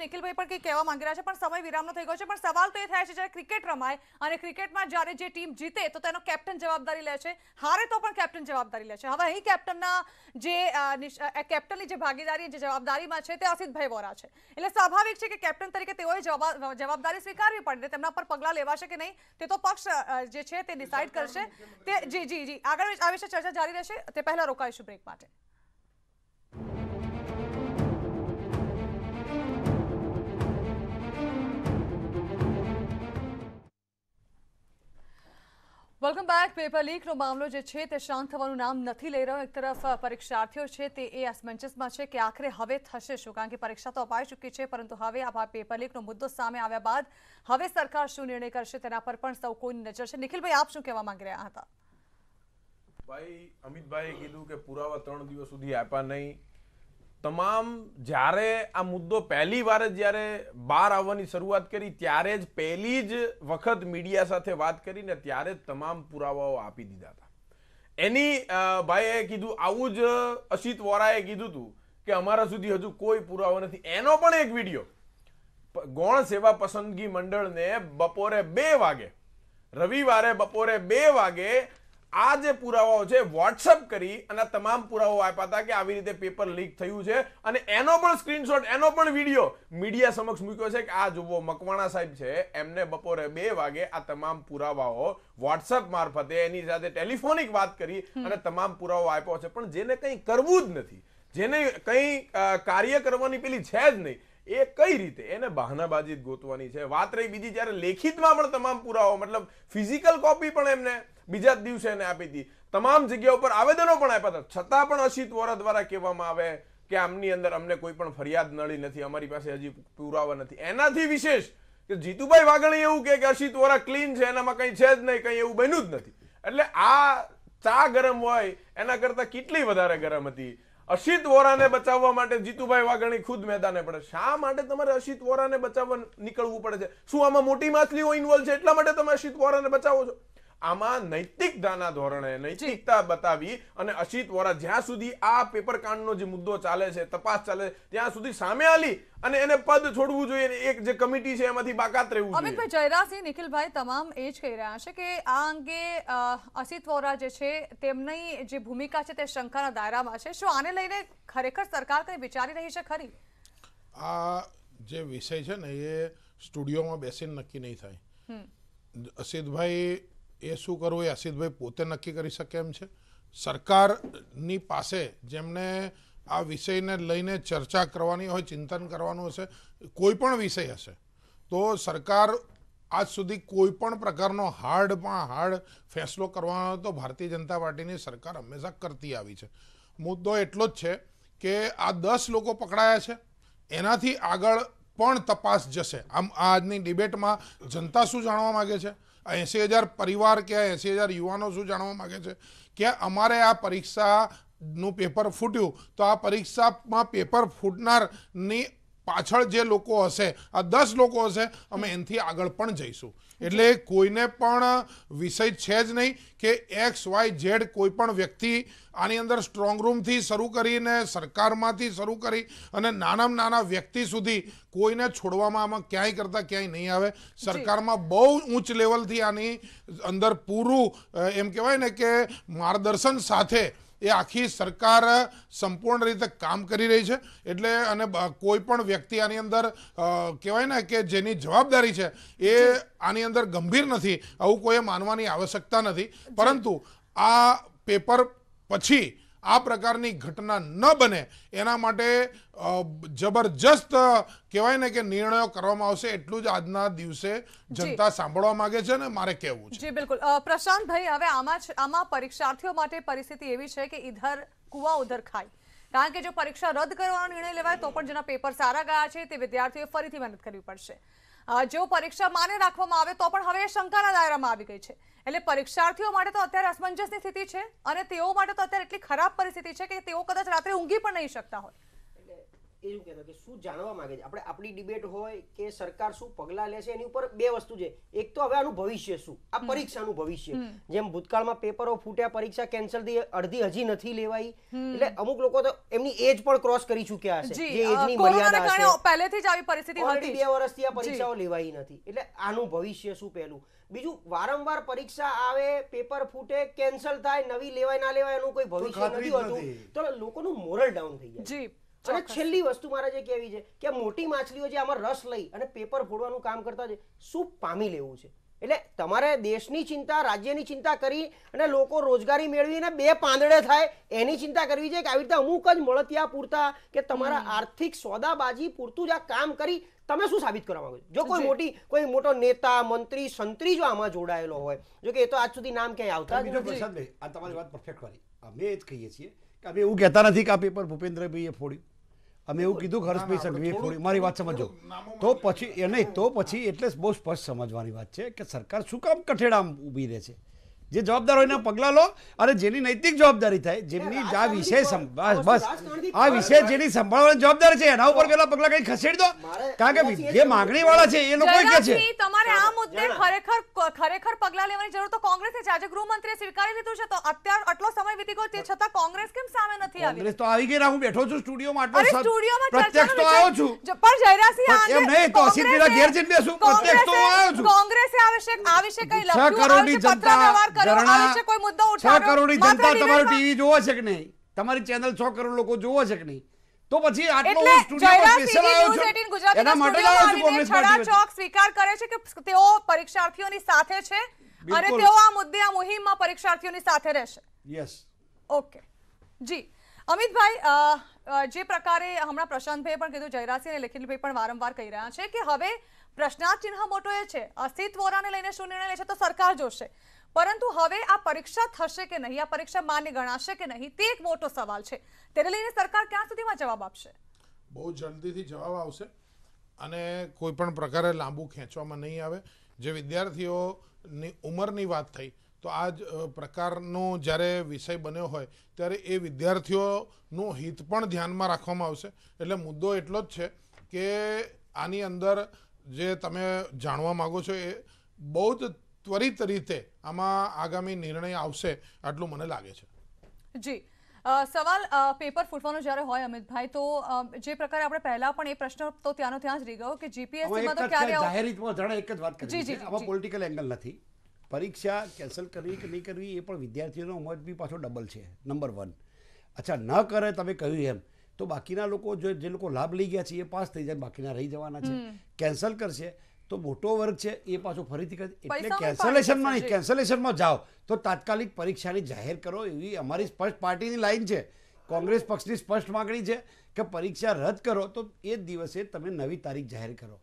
છે પણ સમય વિરામનો થઈ સવાલ એ થાય છે ક્રિકેટ રમાય અને ક્રિકેટમાં જ્યારે જે ટીમ જીતે તો તેનો કેપ્ટન જવાબદારી લે હારે તો પણ કેપ્ટન જવાબદારી લે છે હવે અહીં કેપ્ટનના જે કેપ્ટનની જે ભાગીદારી જે જવાબદારીમાં છે તે અસિતભાઈ વોરા છે એટલે સ્વાભાવિક છે કે કેપ્ટન તરીકે તેઓએ જવાબદારી સ્વીકારવી પડે તેમના પર પગલાં લેવાશે કે નહીં તે તો પક્ષ જે છે તે ડિસાઇડ કરશે તે જી જી જી આગળ આ વિશે ચર્ચા જારી રહેશે તે પહેલા રોકાઈશું બ્રેક માટે વેલકમ બેક પેપર લીકનો મામલો જે છે તે શાંત થવાનું નામ નથી લઈ રહ્યો એક તરફ પરીક્ષાર્થીઓ છે તે એ અસમંજસમાં છે કે આખરે હવે થશે શું કારણ કે પરીક્ષા તો અપાઈ ચૂકી છે પરંતુ હવે આ પેપર લીકનો મુદ્દો સામે આવ્યા બાદ હવે સરકાર શું નિર્ણય કરશે તેના પર પણ સૌ કોઈની નજર છે નિખિલભાઈ આપ શું કહેવા માંગી રહ્યા હતા ભાઈ અમિતભાઈએ કીધું કે પુરાવા ત્રણ દિવસ સુધી આપ્યા નહીં તમામ જ્યારે આ મુદ્દો પહેલી વાર જ જ્યારે બહાર આવવાની શરૂઆત કરી ત્યારે જ પહેલી જ વખત મીડિયા સાથે વાત કરીને ત્યારે જ તમામ પુરાવાઓ આપી દીધા હતા એની ભાઈએ કીધું આવું જ અસિત વોરાએ કીધું હતું કે અમારા સુધી હજુ કોઈ પુરાવો નથી એનો પણ એક વિડીયો ગૌણ સેવા પસંદગી મંડળને બપોરે બે વાગે રવિવારે બપોરે બે વાગે આ જે પુરાવાઓ છે વોટ્સઅપ કરી અને તમામ પુરાવાઓ આપ્યા હતા કે આવી રીતે પેપર લીક થયું છે અને એનો પણ સ્ક્રીનશોટ એનો પણ વિડીયો મીડિયા સમક્ષ મૂક્યો છે કે આ જુઓ મકવાણા સાહેબ છે એમને બપોરે બે વાગે આ તમામ પુરાવાઓ વોટ્સઅપ મારફતે એની સાથે ટેલિફોનિક વાત કરી અને તમામ પુરાવો આપ્યો છે પણ જેને કંઈ કરવું જ નથી જેને કંઈ કાર્ય કરવાની પેલી છે જ નહીં એ કઈ રીતે એને બહાનાબાજી ગોતવાની છે વાત રહી બીજી જ્યારે લેખિતમાં પણ તમામ પુરાવો મતલબ ફિઝિકલ કોપી પણ એમને બીજા જ દિવસે એને આપી હતી તમામ જગ્યા ઉપર આવેદનો પણ આપ્યા હતા છતાં પણ અશિત વોરા દ્વારા કહેવામાં આવે કે આમની અંદર અમને કોઈ પણ ફરિયાદ નળી નથી અમારી પાસે હજી પુરાવા નથી એનાથી વિશેષ કે જીતુભાઈ વાઘણી એવું કે અશિત વોરા ક્લીન છે એનામાં કંઈ છે જ નહીં કંઈ એવું બન્યું જ નથી એટલે આ ચા ગરમ હોય એના કરતાં કેટલી વધારે ગરમ હતી અશિત વોરાને બચાવવા માટે જીતુભાઈ વાઘણી ખુદ મેદાને પડે શા માટે તમારે અશિત વોરાને બચાવવા નીકળવું પડે છે શું આમાં મોટી માછલીઓ ઇન્વોલ્વ છે એટલા માટે તમે અસિત વોરાને બચાવો છો આમાં નૈતિકતાના ધોરણે નૈતિકતા બતાવી અને અશિત વોરા જ્યાં સુધી આ પેપર કાંડનો જે મુદ્દો ચાલે છે તપાસ ચાલે ત્યાં સુધી સામે આલી અને એને પદ છોડવું જોઈએ એક જે કમિટી છે એમાંથી બાકાત રહેવું જોઈએ અમિતભાઈ જયરાસિંહ નિખિલભાઈ તમામ એ જ કહી રહ્યા છે કે આ અંગે અશિત વોરા જે છે તેમની જે ભૂમિકા છે તે શંકાના દાયરામાં છે શું આને લઈને ખરેખર સરકાર કંઈ વિચારી રહી છે ખરી આ જે વિષય છે ને એ સ્ટુડિયોમાં બેસીને નક્કી નહીં થાય અસિતભાઈ એ શું કરવું એ અસિતભાઈ પોતે નક્કી કરી શકે એમ છે સરકારની પાસે જેમને આ વિષયને લઈને ચર્ચા કરવાની હોય ચિંતન કરવાનું હશે કોઈ પણ વિષય હશે તો સરકાર આજ સુધી કોઈ પણ પ્રકારનો હાર્ડ પણ હાર્ડ ફેસલો કરવાનો તો ભારતીય જનતા પાર્ટીની સરકાર હંમેશા કરતી આવી છે મુદ્દો એટલો જ છે કે આ દસ લોકો પકડાયા છે એનાથી આગળ પણ તપાસ જશે આમ આજની ડિબેટમાં જનતા શું જાણવા માગે છે એંસી હજાર પરિવાર કે એંસી હજાર યુવાનો શું જાણવા માગે છે કે અમારે આ પરીક્ષાનું પેપર ફૂટ્યું તો આ પરીક્ષામાં પેપર ફૂટનારની પાછળ જે લોકો હશે આ દસ લોકો હશે અમે એનાથી આગળ પણ જઈશું એટલે કોઈને પણ વિષય છે જ નહીં કે એક્સ વાય ઝેડ કોઈ પણ વ્યક્તિ આની અંદર સ્ટ્રોંગ રૂમથી શરૂ કરીને સરકારમાંથી શરૂ કરી અને નાનામાં નાના વ્યક્તિ સુધી કોઈને છોડવામાં આમાં ક્યાંય કરતાં ક્યાંય નહીં આવે સરકારમાં બહુ ઊંચ લેવલથી આની અંદર પૂરું એમ કહેવાય ને કે માર્ગદર્શન સાથે એ આખી સરકાર સંપૂર્ણ રીતે કામ કરી રહી છે એટલે અને કોઈ પણ વ્યક્તિ આની અંદર કહેવાય ને કે જેની જવાબદારી છે એ આની અંદર ગંભીર નથી આવું કોઈએ માનવાની આવશ્યકતા નથી પરંતુ આ પેપર પછી આ પ્રકારની ઘટના ન બને એના માટે જબરજસ્ત કહેવાય ને કે નિર્ણયો કરવામાં આવશે એટલું જ આજના દિવસે જનતા સાંભળવા માંગે છે ને મારે કહેવું છે જી બિલકુલ પ્રશાંતભાઈ હવે આમાં આમાં પરીક્ષાર્થીઓ માટે પરિસ્થિતિ એવી છે કે ઈધર કુવા ઉધર ખાય કારણ કે જો પરીક્ષા રદ કરવાનો નિર્ણય લેવાય તો પણ જેના પેપર સારા ગયા છે તે વિદ્યાર્થીઓએ ફરીથી મહેનત કરવી પડશે જો પરીક્ષા માને રાખવામાં આવે તો પણ હવે શંકાના દાયરામાં આવી ગઈ છે એટલે પરીક્ષાર્થીઓ માટે તો અત્યારે અસમંજસની સ્થિતિ છે અને તેઓ માટે તો અત્યારે એટલી ખરાબ પરિસ્થિતિ છે કે તેઓ કદાચ રાત્રે ઊંઘી પણ નહીં શકતા હોય એ શું કહેતો કે શું જાણવા માંગે છે આપણે આપણી ડિબેટ હોય કે સરકાર શું પગલાં લેશે એની ઉપર બે વસ્તુ છે એક તો હવે આનું ભવિષ્ય શું આ પરીક્ષાનું ભવિષ્ય જેમ ભૂતકાળમાં પેપરો ફૂટ્યા પરીક્ષા કેન્સલ થઈ અડધી હજી નથી લેવાઈ એટલે અમુક લોકો તો એમની એજ પણ ક્રોસ કરી ચૂક્યા હશે જે એજની મર્યાદા હશે પહેલેથી જ આવી પરિસ્થિતિ હતી બે વર્ષથી આ પરીક્ષાઓ લેવાઈ નથી એટલે આનું ભવિષ્ય શું પહેલું બીજું વારંવાર પરીક્ષા આવે પેપર ફૂટે કેન્સલ થાય નવી લેવાય ના લેવાય એનું કોઈ ભવિષ્ય નથી હોતું તો લોકોનું મોરલ ડાઉન થઈ જાય અને છેલ્લી વસ્તુ મારા જે કહેવી છે કે મોટી માછલીઓ જે આમાં રસ લઈ અને પેપર ફોડવાનું કામ કરતા છે શું પામી લેવું છે એટલે તમારે દેશની ચિંતા રાજ્યની ચિંતા કરી અને લોકો રોજગારી મેળવીને બે પાંદડે થાય એની ચિંતા કરવી છે કે આવી રીતે અમુક જ મળતિયા પૂરતા કે તમારા આર્થિક સોદાબાજી પૂરતું જ આ કામ કરી તમે શું સાબિત કરવા માંગો છો જો કોઈ મોટી કોઈ મોટો નેતા મંત્રી સંત્રી જો આમાં જોડાયેલો હોય જો કે એ તો આજ સુધી નામ ક્યાંય આવતા બીજો આ તમારી વાત પરફેક્ટ વાળી અમે જ કહીએ છીએ કે અમે એવું કહેતા નથી કે આ પેપર ભૂપેન્દ્રભાઈએ ફોડ્યું અમે એવું કીધું હર્ષભાઈ સંઘવીએ ફોડી મારી વાત સમજો તો પછી એ નહીં તો પછી એટલે બહુ સ્પષ્ટ સમજવાની વાત છે કે સરકાર શું કામ કઠેડામ ઊભી રહે છે જે જવાબદાર હોય એના પગલાં લો અને જેની નૈતિક જવાબદારી થાય જેમની આ વિષય બસ આ વિષય જેની સંભાળવાની જવાબદાર છે એના ઉપર પેલા પગલાં કઈ ખસેડી દો કારણ કે જે માંગણી વાળા છે એ લોકો કે છે તમારે આ મુદ્દે ખરેખર ખરેખર પગલાં લેવાની જરૂર તો કોંગ્રેસે આજે ગૃહમંત્રીએ સ્વીકારી લીધું છે તો અત્યાર આટલો સમય વીતી ગયો તે છતાં કોંગ્રેસ કેમ સામે નથી આવી કોંગ્રેસ તો આવી ગઈ હું બેઠો છું સ્ટુડિયોમાં આટલો સ્ટુડિયોમાં પ્રત્યક્ષ તો આવ્યો છું પણ જયરાસિંહ આ એમ નહીં તો અસીર પેલા ઘેર જઈને બેસું પ્રત્યક્ષ તો આવ્યો છું કોંગ્રેસે આ વિશે આ વિશે કઈ લખ્યું આ વિશે પત્ર વ્યવહાર કર્યો તમારું ટીવી જોવે છે કે નહીં તમારી ચેનલ 6 કરોડ લોકો જોવે છે કે નહીં તો પછી આટલો સ્ટુડિયોમાં સ્પેશિયલ આવ્યો છે એના માટે આવ્યો છું કોંગ્રેસ પાર્ટી ચોક સ્વીકાર કરે છે કે તેઓ પરીક્ષાર્થીઓની સાથે છે અને તેઓ આ મુદ્દે આ મુહિમમાં પરીક્ષાર્થીઓની સાથે રહેશે યસ ઓકે જી અમિતભાઈ જે પ્રકારે હમણાં પ્રશાંતભાઈ પણ કીધું જયરાસિંહ અને લખીલભાઈ પણ વારંવાર કહી રહ્યા છે કે હવે પ્રશ્નાર્થ ચિહ્ન મોટો એ છે અસ્તિત્વ લઈને શું નિર્ણય લે છે તો સરકાર જોશે પરંતુ હવે આ પરીક્ષા થશે કે નહીં આ પરીક્ષા માન્ય ગણાશે કે નહીં તે એક મોટો સવાલ છે તેને લઈને સરકાર ક્યાં સુધીમાં જવાબ આપશે બહુ જલ્દીથી જવાબ આવશે અને કોઈ પણ પ્રકારે લાંબુ ખેંચવામાં નહીં આવે જે વિદ્યાર્થીઓની ઉંમરની વાત થઈ તો આ જ પ્રકારનો જ્યારે વિષય બન્યો હોય ત્યારે એ વિદ્યાર્થીઓનું હિત પણ ધ્યાનમાં રાખવામાં આવશે એટલે મુદ્દો એટલો જ છે કે આની અંદર જે તમે જાણવા માગો છો એ બહુ જ ત્વરિત રીતે આમાં આગામી નિર્ણય આવશે આટલું મને લાગે છે જી સવાલ પેપર ફૂટવાનો જ્યારે હોય અમિતભાઈ તો જે પ્રકારે આપણે પહેલા પણ એ પ્રશ્ન તો ત્યાંનો ત્યાં જ રહી ગયો કે જીપીએસસીમાં એંગલ નથી પરીક્ષા કેન્સલ કરવી કે નહીં કરવી એ પણ વિદ્યાર્થીઓનો ઉંમર બી પાછો ડબલ છે નંબર વન અચ્છા ન કરે તમે કહ્યું એમ તો બાકીના લોકો જે લોકો લાભ લઈ ગયા છે એ પાસ થઈ જાય બાકીના રહી જવાના છે કેન્સલ કરશે તો મોટો વર્ગ છે એ પાછો ફરીથી એટલે કેન્સલેશનમાં નહીં કેન્સલેશનમાં જાઓ તો તાત્કાલિક પરીક્ષાની જાહેર કરો એવી અમારી સ્પષ્ટ પાર્ટીની લાઈન છે કોંગ્રેસ પક્ષની સ્પષ્ટ માગણી છે કે પરીક્ષા રદ કરો તો એ દિવસે તમે નવી તારીખ જાહેર કરો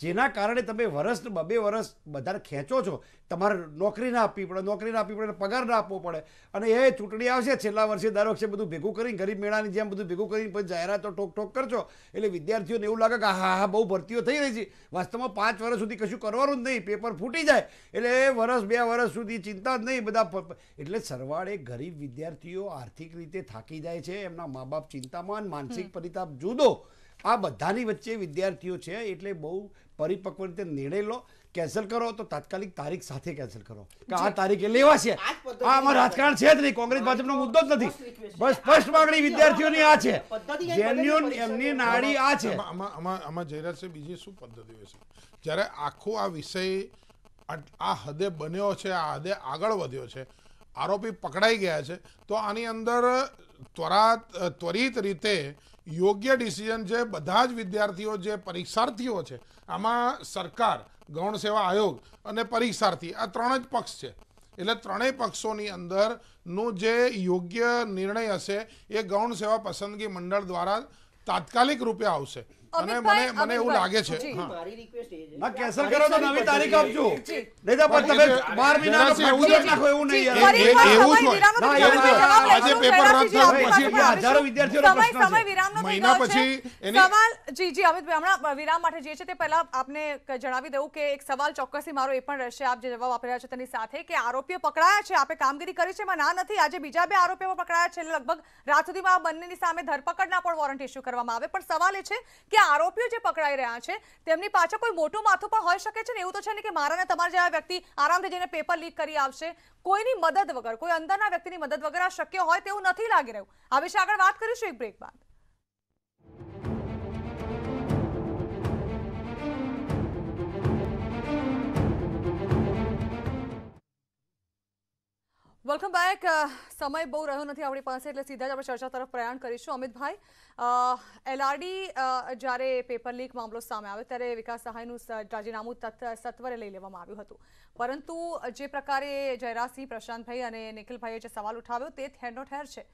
જેના કારણે તમે વર્ષ બબે વર્ષ બધા ખેંચો છો તમારે નોકરી ના આપવી પડે નોકરી ના આપવી પડે પગાર ના આપવો પડે અને એ ચૂંટણી આવશે છેલ્લા વર્ષે દર વખતે બધું ભેગું કરીને ગરીબ મેળાની જેમ બધું ભેગું કરીને પછી જાહેરાતો ઠોક ઠોક કરશો એટલે વિદ્યાર્થીઓને એવું લાગે કે હા હા બહુ ભરતીઓ થઈ રહી છે વાસ્તવમાં પાંચ વર્ષ સુધી કશું કરવાનું જ નહીં પેપર ફૂટી જાય એટલે વર્ષ બે વર્ષ સુધી ચિંતા જ નહીં બધા એટલે સરવાળે ગરીબ વિદ્યાર્થીઓ આર્થિક રીતે થાકી જાય છે એમના મા બાપ ચિંતામાં માનસિક પરિતાપ જુદો આ બધાની વચ્ચે વિદ્યાર્થીઓ છે એટલે બહુ પરિપક્વ રીતે નિર્ણય લો કેન્સલ કરો તો તાત્કાલિક તારીખ સાથે કેન્સલ કરો કે આ તારીખે લેવા છે આ અમારું રાજકારણ છે જ નહીં કોંગ્રેસ ભાજપનો મુદ્દો જ નથી બસ સ્પષ્ટ માંગણી વિદ્યાર્થીઓની આ છે જેન્યુન એમની નાડી આ છે આમાં આમાં જયરાજ છે બીજી શું પદ્ધતિ છે જ્યારે આખો આ વિષય આ હદે બન્યો છે આ હદે આગળ વધ્યો છે આરોપી પકડાઈ ગયા છે તો આની અંદર ત્વરા ત્વરિત રીતે યોગ્ય ડિસિઝન છે બધા જ વિદ્યાર્થીઓ જે પરીક્ષાર્થીઓ છે આમાં સરકાર ગૌણ સેવા આયોગ અને પરીક્ષાર્થી આ ત્રણ જ પક્ષ છે એટલે ત્રણેય પક્ષોની અંદરનો જે યોગ્ય નિર્ણય હશે એ ગૌણ સેવા પસંદગી મંડળ દ્વારા તાત્કાલિક રૂપે આવશે વિરામ માટે જે છે તે પહેલા આપને જણાવી દઉં કે એક સવાલ ચોક્કસથી મારો એ પણ રહેશે આપ જે જવાબ આપી રહ્યા છો તેની સાથે કે આરોપીઓ પકડાયા છે આપે કામગીરી કરી છે ના નથી આજે બીજા બે આરોપીઓ પકડાયા છે લગભગ રાત સુધીમાં આ બંનેની સામે ધરપકડના પણ વોરંટ ઇસ્યુ કરવામાં આવે પણ સવાલ એ છે કે આરોપીઓ જે પકડાઈ રહ્યા છે તેમની પાછળ કોઈ મોટું માથું પણ હોઈ શકે છે ને એવું તો છે ને કે મારાને તમારા જેવા વ્યક્તિ આરામથી જઈને પેપર લીક કરી આવશે કોઈની મદદ વગર કોઈ અંદરના વ્યક્તિની મદદ વગર આ શક્ય હોય તેવું નથી લાગી રહ્યું આ વિશે આગળ વાત કરીશું એક બ્રેક બાદ વેલકમ બેક uh, સમય બહુ રહ્યો નથી આપણી પાસે એટલે સીધા જ આપણે ચર્ચા તરફ પ્રયાણ કરીશું અમિતભાઈ એલઆરડી જ્યારે પેપર લીક મામલો સામે આવ્યો ત્યારે વિકાસ સહાયનું રાજીનામું સત્વરે લઈ લેવામાં આવ્યું હતું પરંતુ જે પ્રકારે જયરાજસિંહ પ્રશાંતભાઈ અને નિખિલભાઈએ જે સવાલ ઉઠાવ્યો તે ઠેરનો ઠેર છે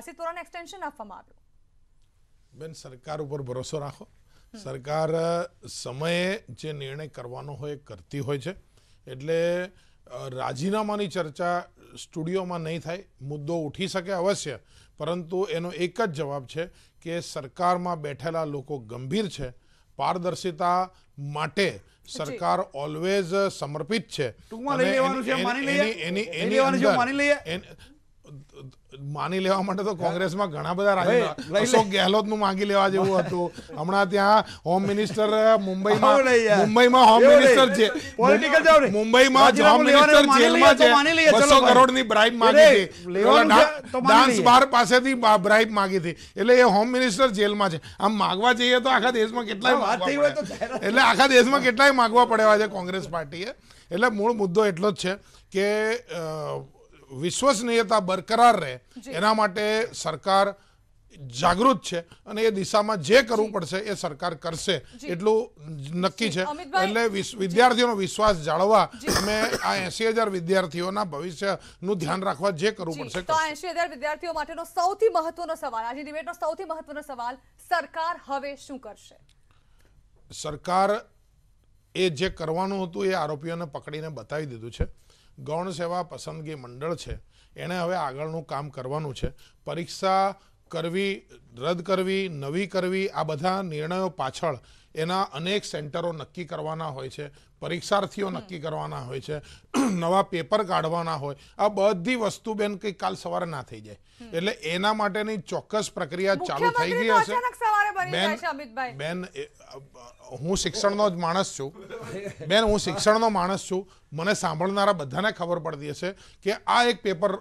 આસિત તોરાને એક્સટેન્શન આપવામાં આવ્યું બેન સરકાર ઉપર ભરોસો રાખો સરકાર સમયે જે નિર્ણય કરવાનો હોય કરતી હોય છે એટલે રાજીનામાની ચર્ચા સ્ટુડિયોમાં નહીં થાય મુદ્દો ઉઠી શકે અવશ્ય પરંતુ એનો એક જ જવાબ છે કે સરકારમાં બેઠેલા લોકો ગંભીર છે પારદર્શિતા માટે સરકાર ઓલવેઝ સમર્પિત છે માની લેવા માટે તો કોંગ્રેસમાં ઘણા બધા રાજી અશોક ગેહલોત નું માંગી લેવા જેવું હતું હમણાં ત્યાં હોમ મિનિસ્ટર મુંબઈમાં મુંબઈમાં હોમ મિનિસ્ટર છે પોલિટિકલ મુંબઈમાં હોમ મિનિસ્ટર જેલમાં છે બસો કરોડ ની બ્રાઇબ માંગી ડાન્સ બાર પાસેથી બ્રાઇબ માંગી હતી એટલે એ હોમ મિનિસ્ટર જેલમાં છે આમ માગવા જઈએ તો આખા દેશમાં કેટલાય એટલે આખા દેશમાં કેટલાય માગવા પડેવા છે કોંગ્રેસ પાર્ટીએ એટલે મૂળ મુદ્દો એટલો જ છે કે વિશ્વસનીયતા બરકરાર રહે એના માટે સરકાર જાગૃત છે અને એ દિશામાં જે કરવું પડશે એ સરકાર કરશે એટલું નક્કી છે એટલે વિદ્યાર્થીઓનો વિશ્વાસ જાળવવા અમે આ એસી હજાર વિદ્યાર્થીઓના ભવિષ્યનું ધ્યાન રાખવા જે કરવું પડશે તો એસી હજાર વિદ્યાર્થીઓ માટેનો સૌથી મહત્વનો સવાલ આજે ડિબેટનો સૌથી મહત્વનો સવાલ સરકાર હવે શું કરશે સરકાર એ જે કરવાનું હતું એ આરોપીઓને પકડીને બતાવી દીધું છે ગૌણ સેવા પસંદગી મંડળ છે એણે હવે આગળનું કામ કરવાનું છે પરીક્ષા કરવી રદ કરવી નવી કરવી આ બધા નિર્ણયો પાછળ એના અનેક સેન્ટરો નક્કી કરવાના હોય છે પરીક્ષાર્થીઓ નક્કી કરવાના હોય છે <clears throat> નવા પેપર કાઢવાના હોય આ બધી વસ્તુ બેન કંઈક કાલ સવારે ના થઈ જાય એટલે એના માટેની ચોક્કસ પ્રક્રિયા ચાલુ થઈ ગઈ હશે બેન બેન હું શિક્ષણનો જ માણસ છું બેન હું શિક્ષણનો માણસ છું મને સાંભળનારા બધાને ખબર પડતી હશે કે આ એક પેપર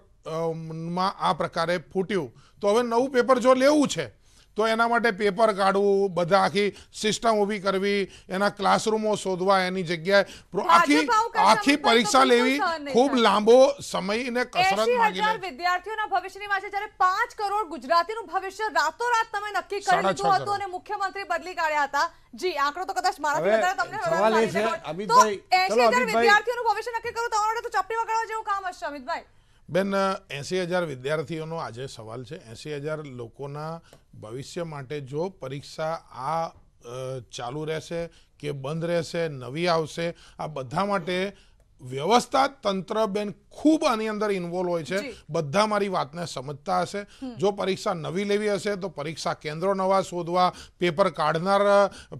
માં આ પ્રકારે ફૂટ્યું તો હવે નવું પેપર જો લેવું છે તો એના માટે પેપર કાઢવું બધા આખી સિસ્ટમ ઊભી કરવી એના ક્લાસરૂમો શોધવા એની જગ્યાએ આખી આખી પરીક્ષા લેવી ખૂબ લાંબો સમય ને કસરત માંગી લે વિદ્યાર્થીઓના ભવિષ્યની વાત છે જ્યારે 5 કરોડ ગુજરાતીનું ભવિષ્ય રાતોરાત તમે નક્કી કરી દીધું હતું અને મુખ્યમંત્રી બદલી કાઢ્યા હતા જી આંકડો તો કદાચ મારાથી તમને સવાલ એ છે અમિતભાઈ ચલો અમિતભાઈ વિદ્યાર્થીઓનું ભવિષ્ય નક્કી કરો તમારા માટે તો ચપટી વગાડવા જેવું કામ હશે અમિતભાઈ બેન એસી હજાર વિદ્યાર્થીઓનો આજે સવાલ છે એસી હજાર લોકોના ભવિષ્ય માટે જો પરીક્ષા આ ચાલુ રહેશે કે બંધ રહેશે નવી આવશે આ બધા માટે વ્યવસ્થા તંત્ર બેન ખૂબ આની અંદર ઇન્વોલ્વ હોય છે બધા મારી વાતને સમજતા હશે જો પરીક્ષા નવી લેવી હશે તો પરીક્ષા કેન્દ્રો નવા શોધવા પેપર કાઢનાર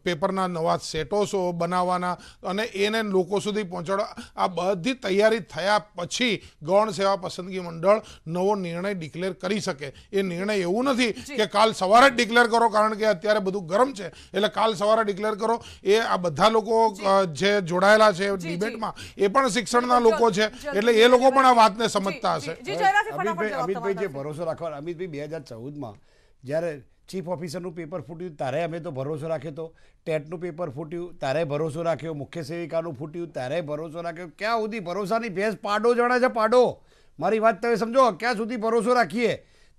પેપરના નવા સેટો બનાવવાના અને એને લોકો સુધી પહોંચાડવા આ બધી તૈયારી થયા પછી ગૌણ સેવા પસંદગી મંડળ નવો નિર્ણય ડિક્લેર કરી શકે એ નિર્ણય એવું નથી કે કાલ સવારે જ ડિક્લેર કરો કારણ કે અત્યારે બધું ગરમ છે એટલે કાલ સવારે ડિક્લેર કરો એ આ બધા લોકો જે જોડાયેલા છે ડિબેટમાં એ પણ શિક્ષણના લોકો છે એટલે એ લોકો પણ આ વાતને સમજતા હશે અમિતભાઈ અમિતભાઈ જે ભરોસો રાખવા અમિતભાઈ બે હજાર ચૌદમાં જ્યારે ચીફ ઓફિસરનું પેપર ફૂટ્યું તારે અમે તો ભરોસો રાખ્યો તો ટેટનું પેપર ફૂટ્યું તારે ભરોસો રાખ્યો મુખ્ય સેવિકાનું ફૂટ્યું તારે ભરોસો રાખ્યો ક્યાં સુધી ભરોસાની ભેંસ પાડો જણા છે પાડો મારી વાત તમે સમજો ક્યાં સુધી ભરોસો રાખીએ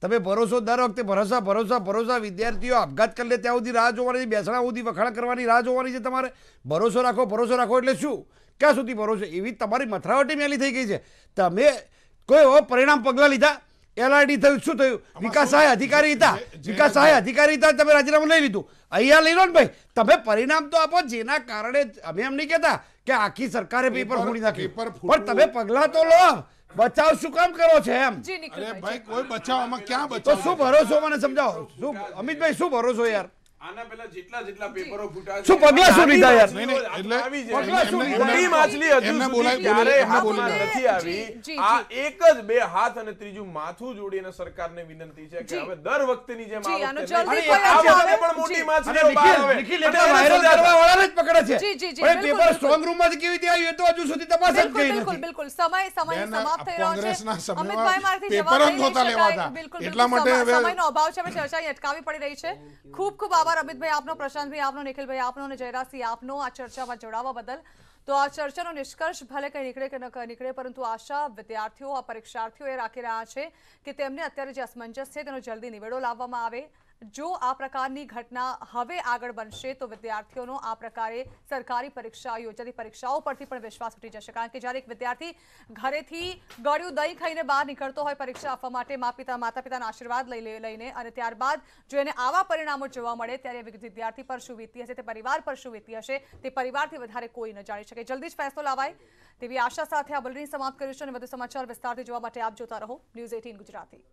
તમે ભરોસો દર વખતે ભરોસા ભરોસા ભરોસા વિદ્યાર્થીઓ આપઘાત કરી લે ત્યાં સુધી રાહ જોવાની બેસણા સુધી વખાણ કરવાની રાહ જોવાની છે તમારે ભરોસો રાખો ભરોસો રાખો એટલે શું ક્યાં સુધી ભરો છો એવી તમારી મથરાવટી મેલી થઈ ગઈ છે તમે કોઈ પરિણામ પગલાં લીધા એલઆરડી થયું શું થયું વિકાસ સહાય અધિકારી હતા વિકાસ સહાય અધિકારી હતા તમે રાજીનામું લઈ લીધું અહીંયા લઈ લો ને ભાઈ તમે પરિણામ તો આપો જેના કારણે અમે એમ નહીં કહેતા કે આખી સરકારે પેપર ફોડી નાખ્યું પણ તમે પગલાં તો લો બચાવ શું કામ કરો છો એમ ભાઈ કોઈ બચાવ આમાં ક્યાં બચાવ શું ભરોસો મને સમજાવો શું અમિતભાઈ શું ભરોસો યાર કેવી રીતે આવ્યું તો હજુ સુધી તપાસ બિલકુલ સમય સમય થઈ એટલા માટે ચર્ચા અટકાવી પડી રહી છે ખુબ ખુબ આભાર આભાર અમિતભાઈ આપનો પ્રશાંતભાઈ આપનો નિખિલભાઈ આપનો અને જયરાજસિંહ આપનો આ ચર્ચામાં જોડાવા બદલ તો આ ચર્ચાનો નિષ્કર્ષ ભલે કંઈ નીકળે કે ન નીકળે પરંતુ આશા વિદ્યાર્થીઓ આ પરીક્ષાર્થીઓ એ રાખી રહ્યા છે કે તેમને અત્યારે જે અસમંજસ છે તેનો જલ્દી નિવેડો લાવવામાં આવે જો આ પ્રકારની ઘટના હવે આગળ બનશે તો વિદ્યાર્થીઓનો આ પ્રકારે સરકારી પરીક્ષા યોજાતી પરીક્ષાઓ પરથી પણ વિશ્વાસ ઉઠી જશે કારણ કે જ્યારે એક વિદ્યાર્થી ઘરેથી ગળ્યું દહીં ખાઈને બહાર નીકળતો હોય પરીક્ષા આપવા માટે મા પિતા માતા પિતાના આશીર્વાદ લઈ લઈને અને ત્યારબાદ જો એને આવા પરિણામો જોવા મળે ત્યારે વિદ્યાર્થી પર શું વીતી હશે તે પરિવાર પર શું વીતી હશે તે પરિવારથી વધારે કોઈ ન જાણી શકે જલ્દી જ ફેસલો લાવાય તેવી આશા સાથે આ બુલેટિન સમાપ્ત કર્યું છે અને વધુ સમાચાર વિસ્તારથી જોવા માટે આપ જોતા રહો ન્યૂઝ એટીન ગુજરાતી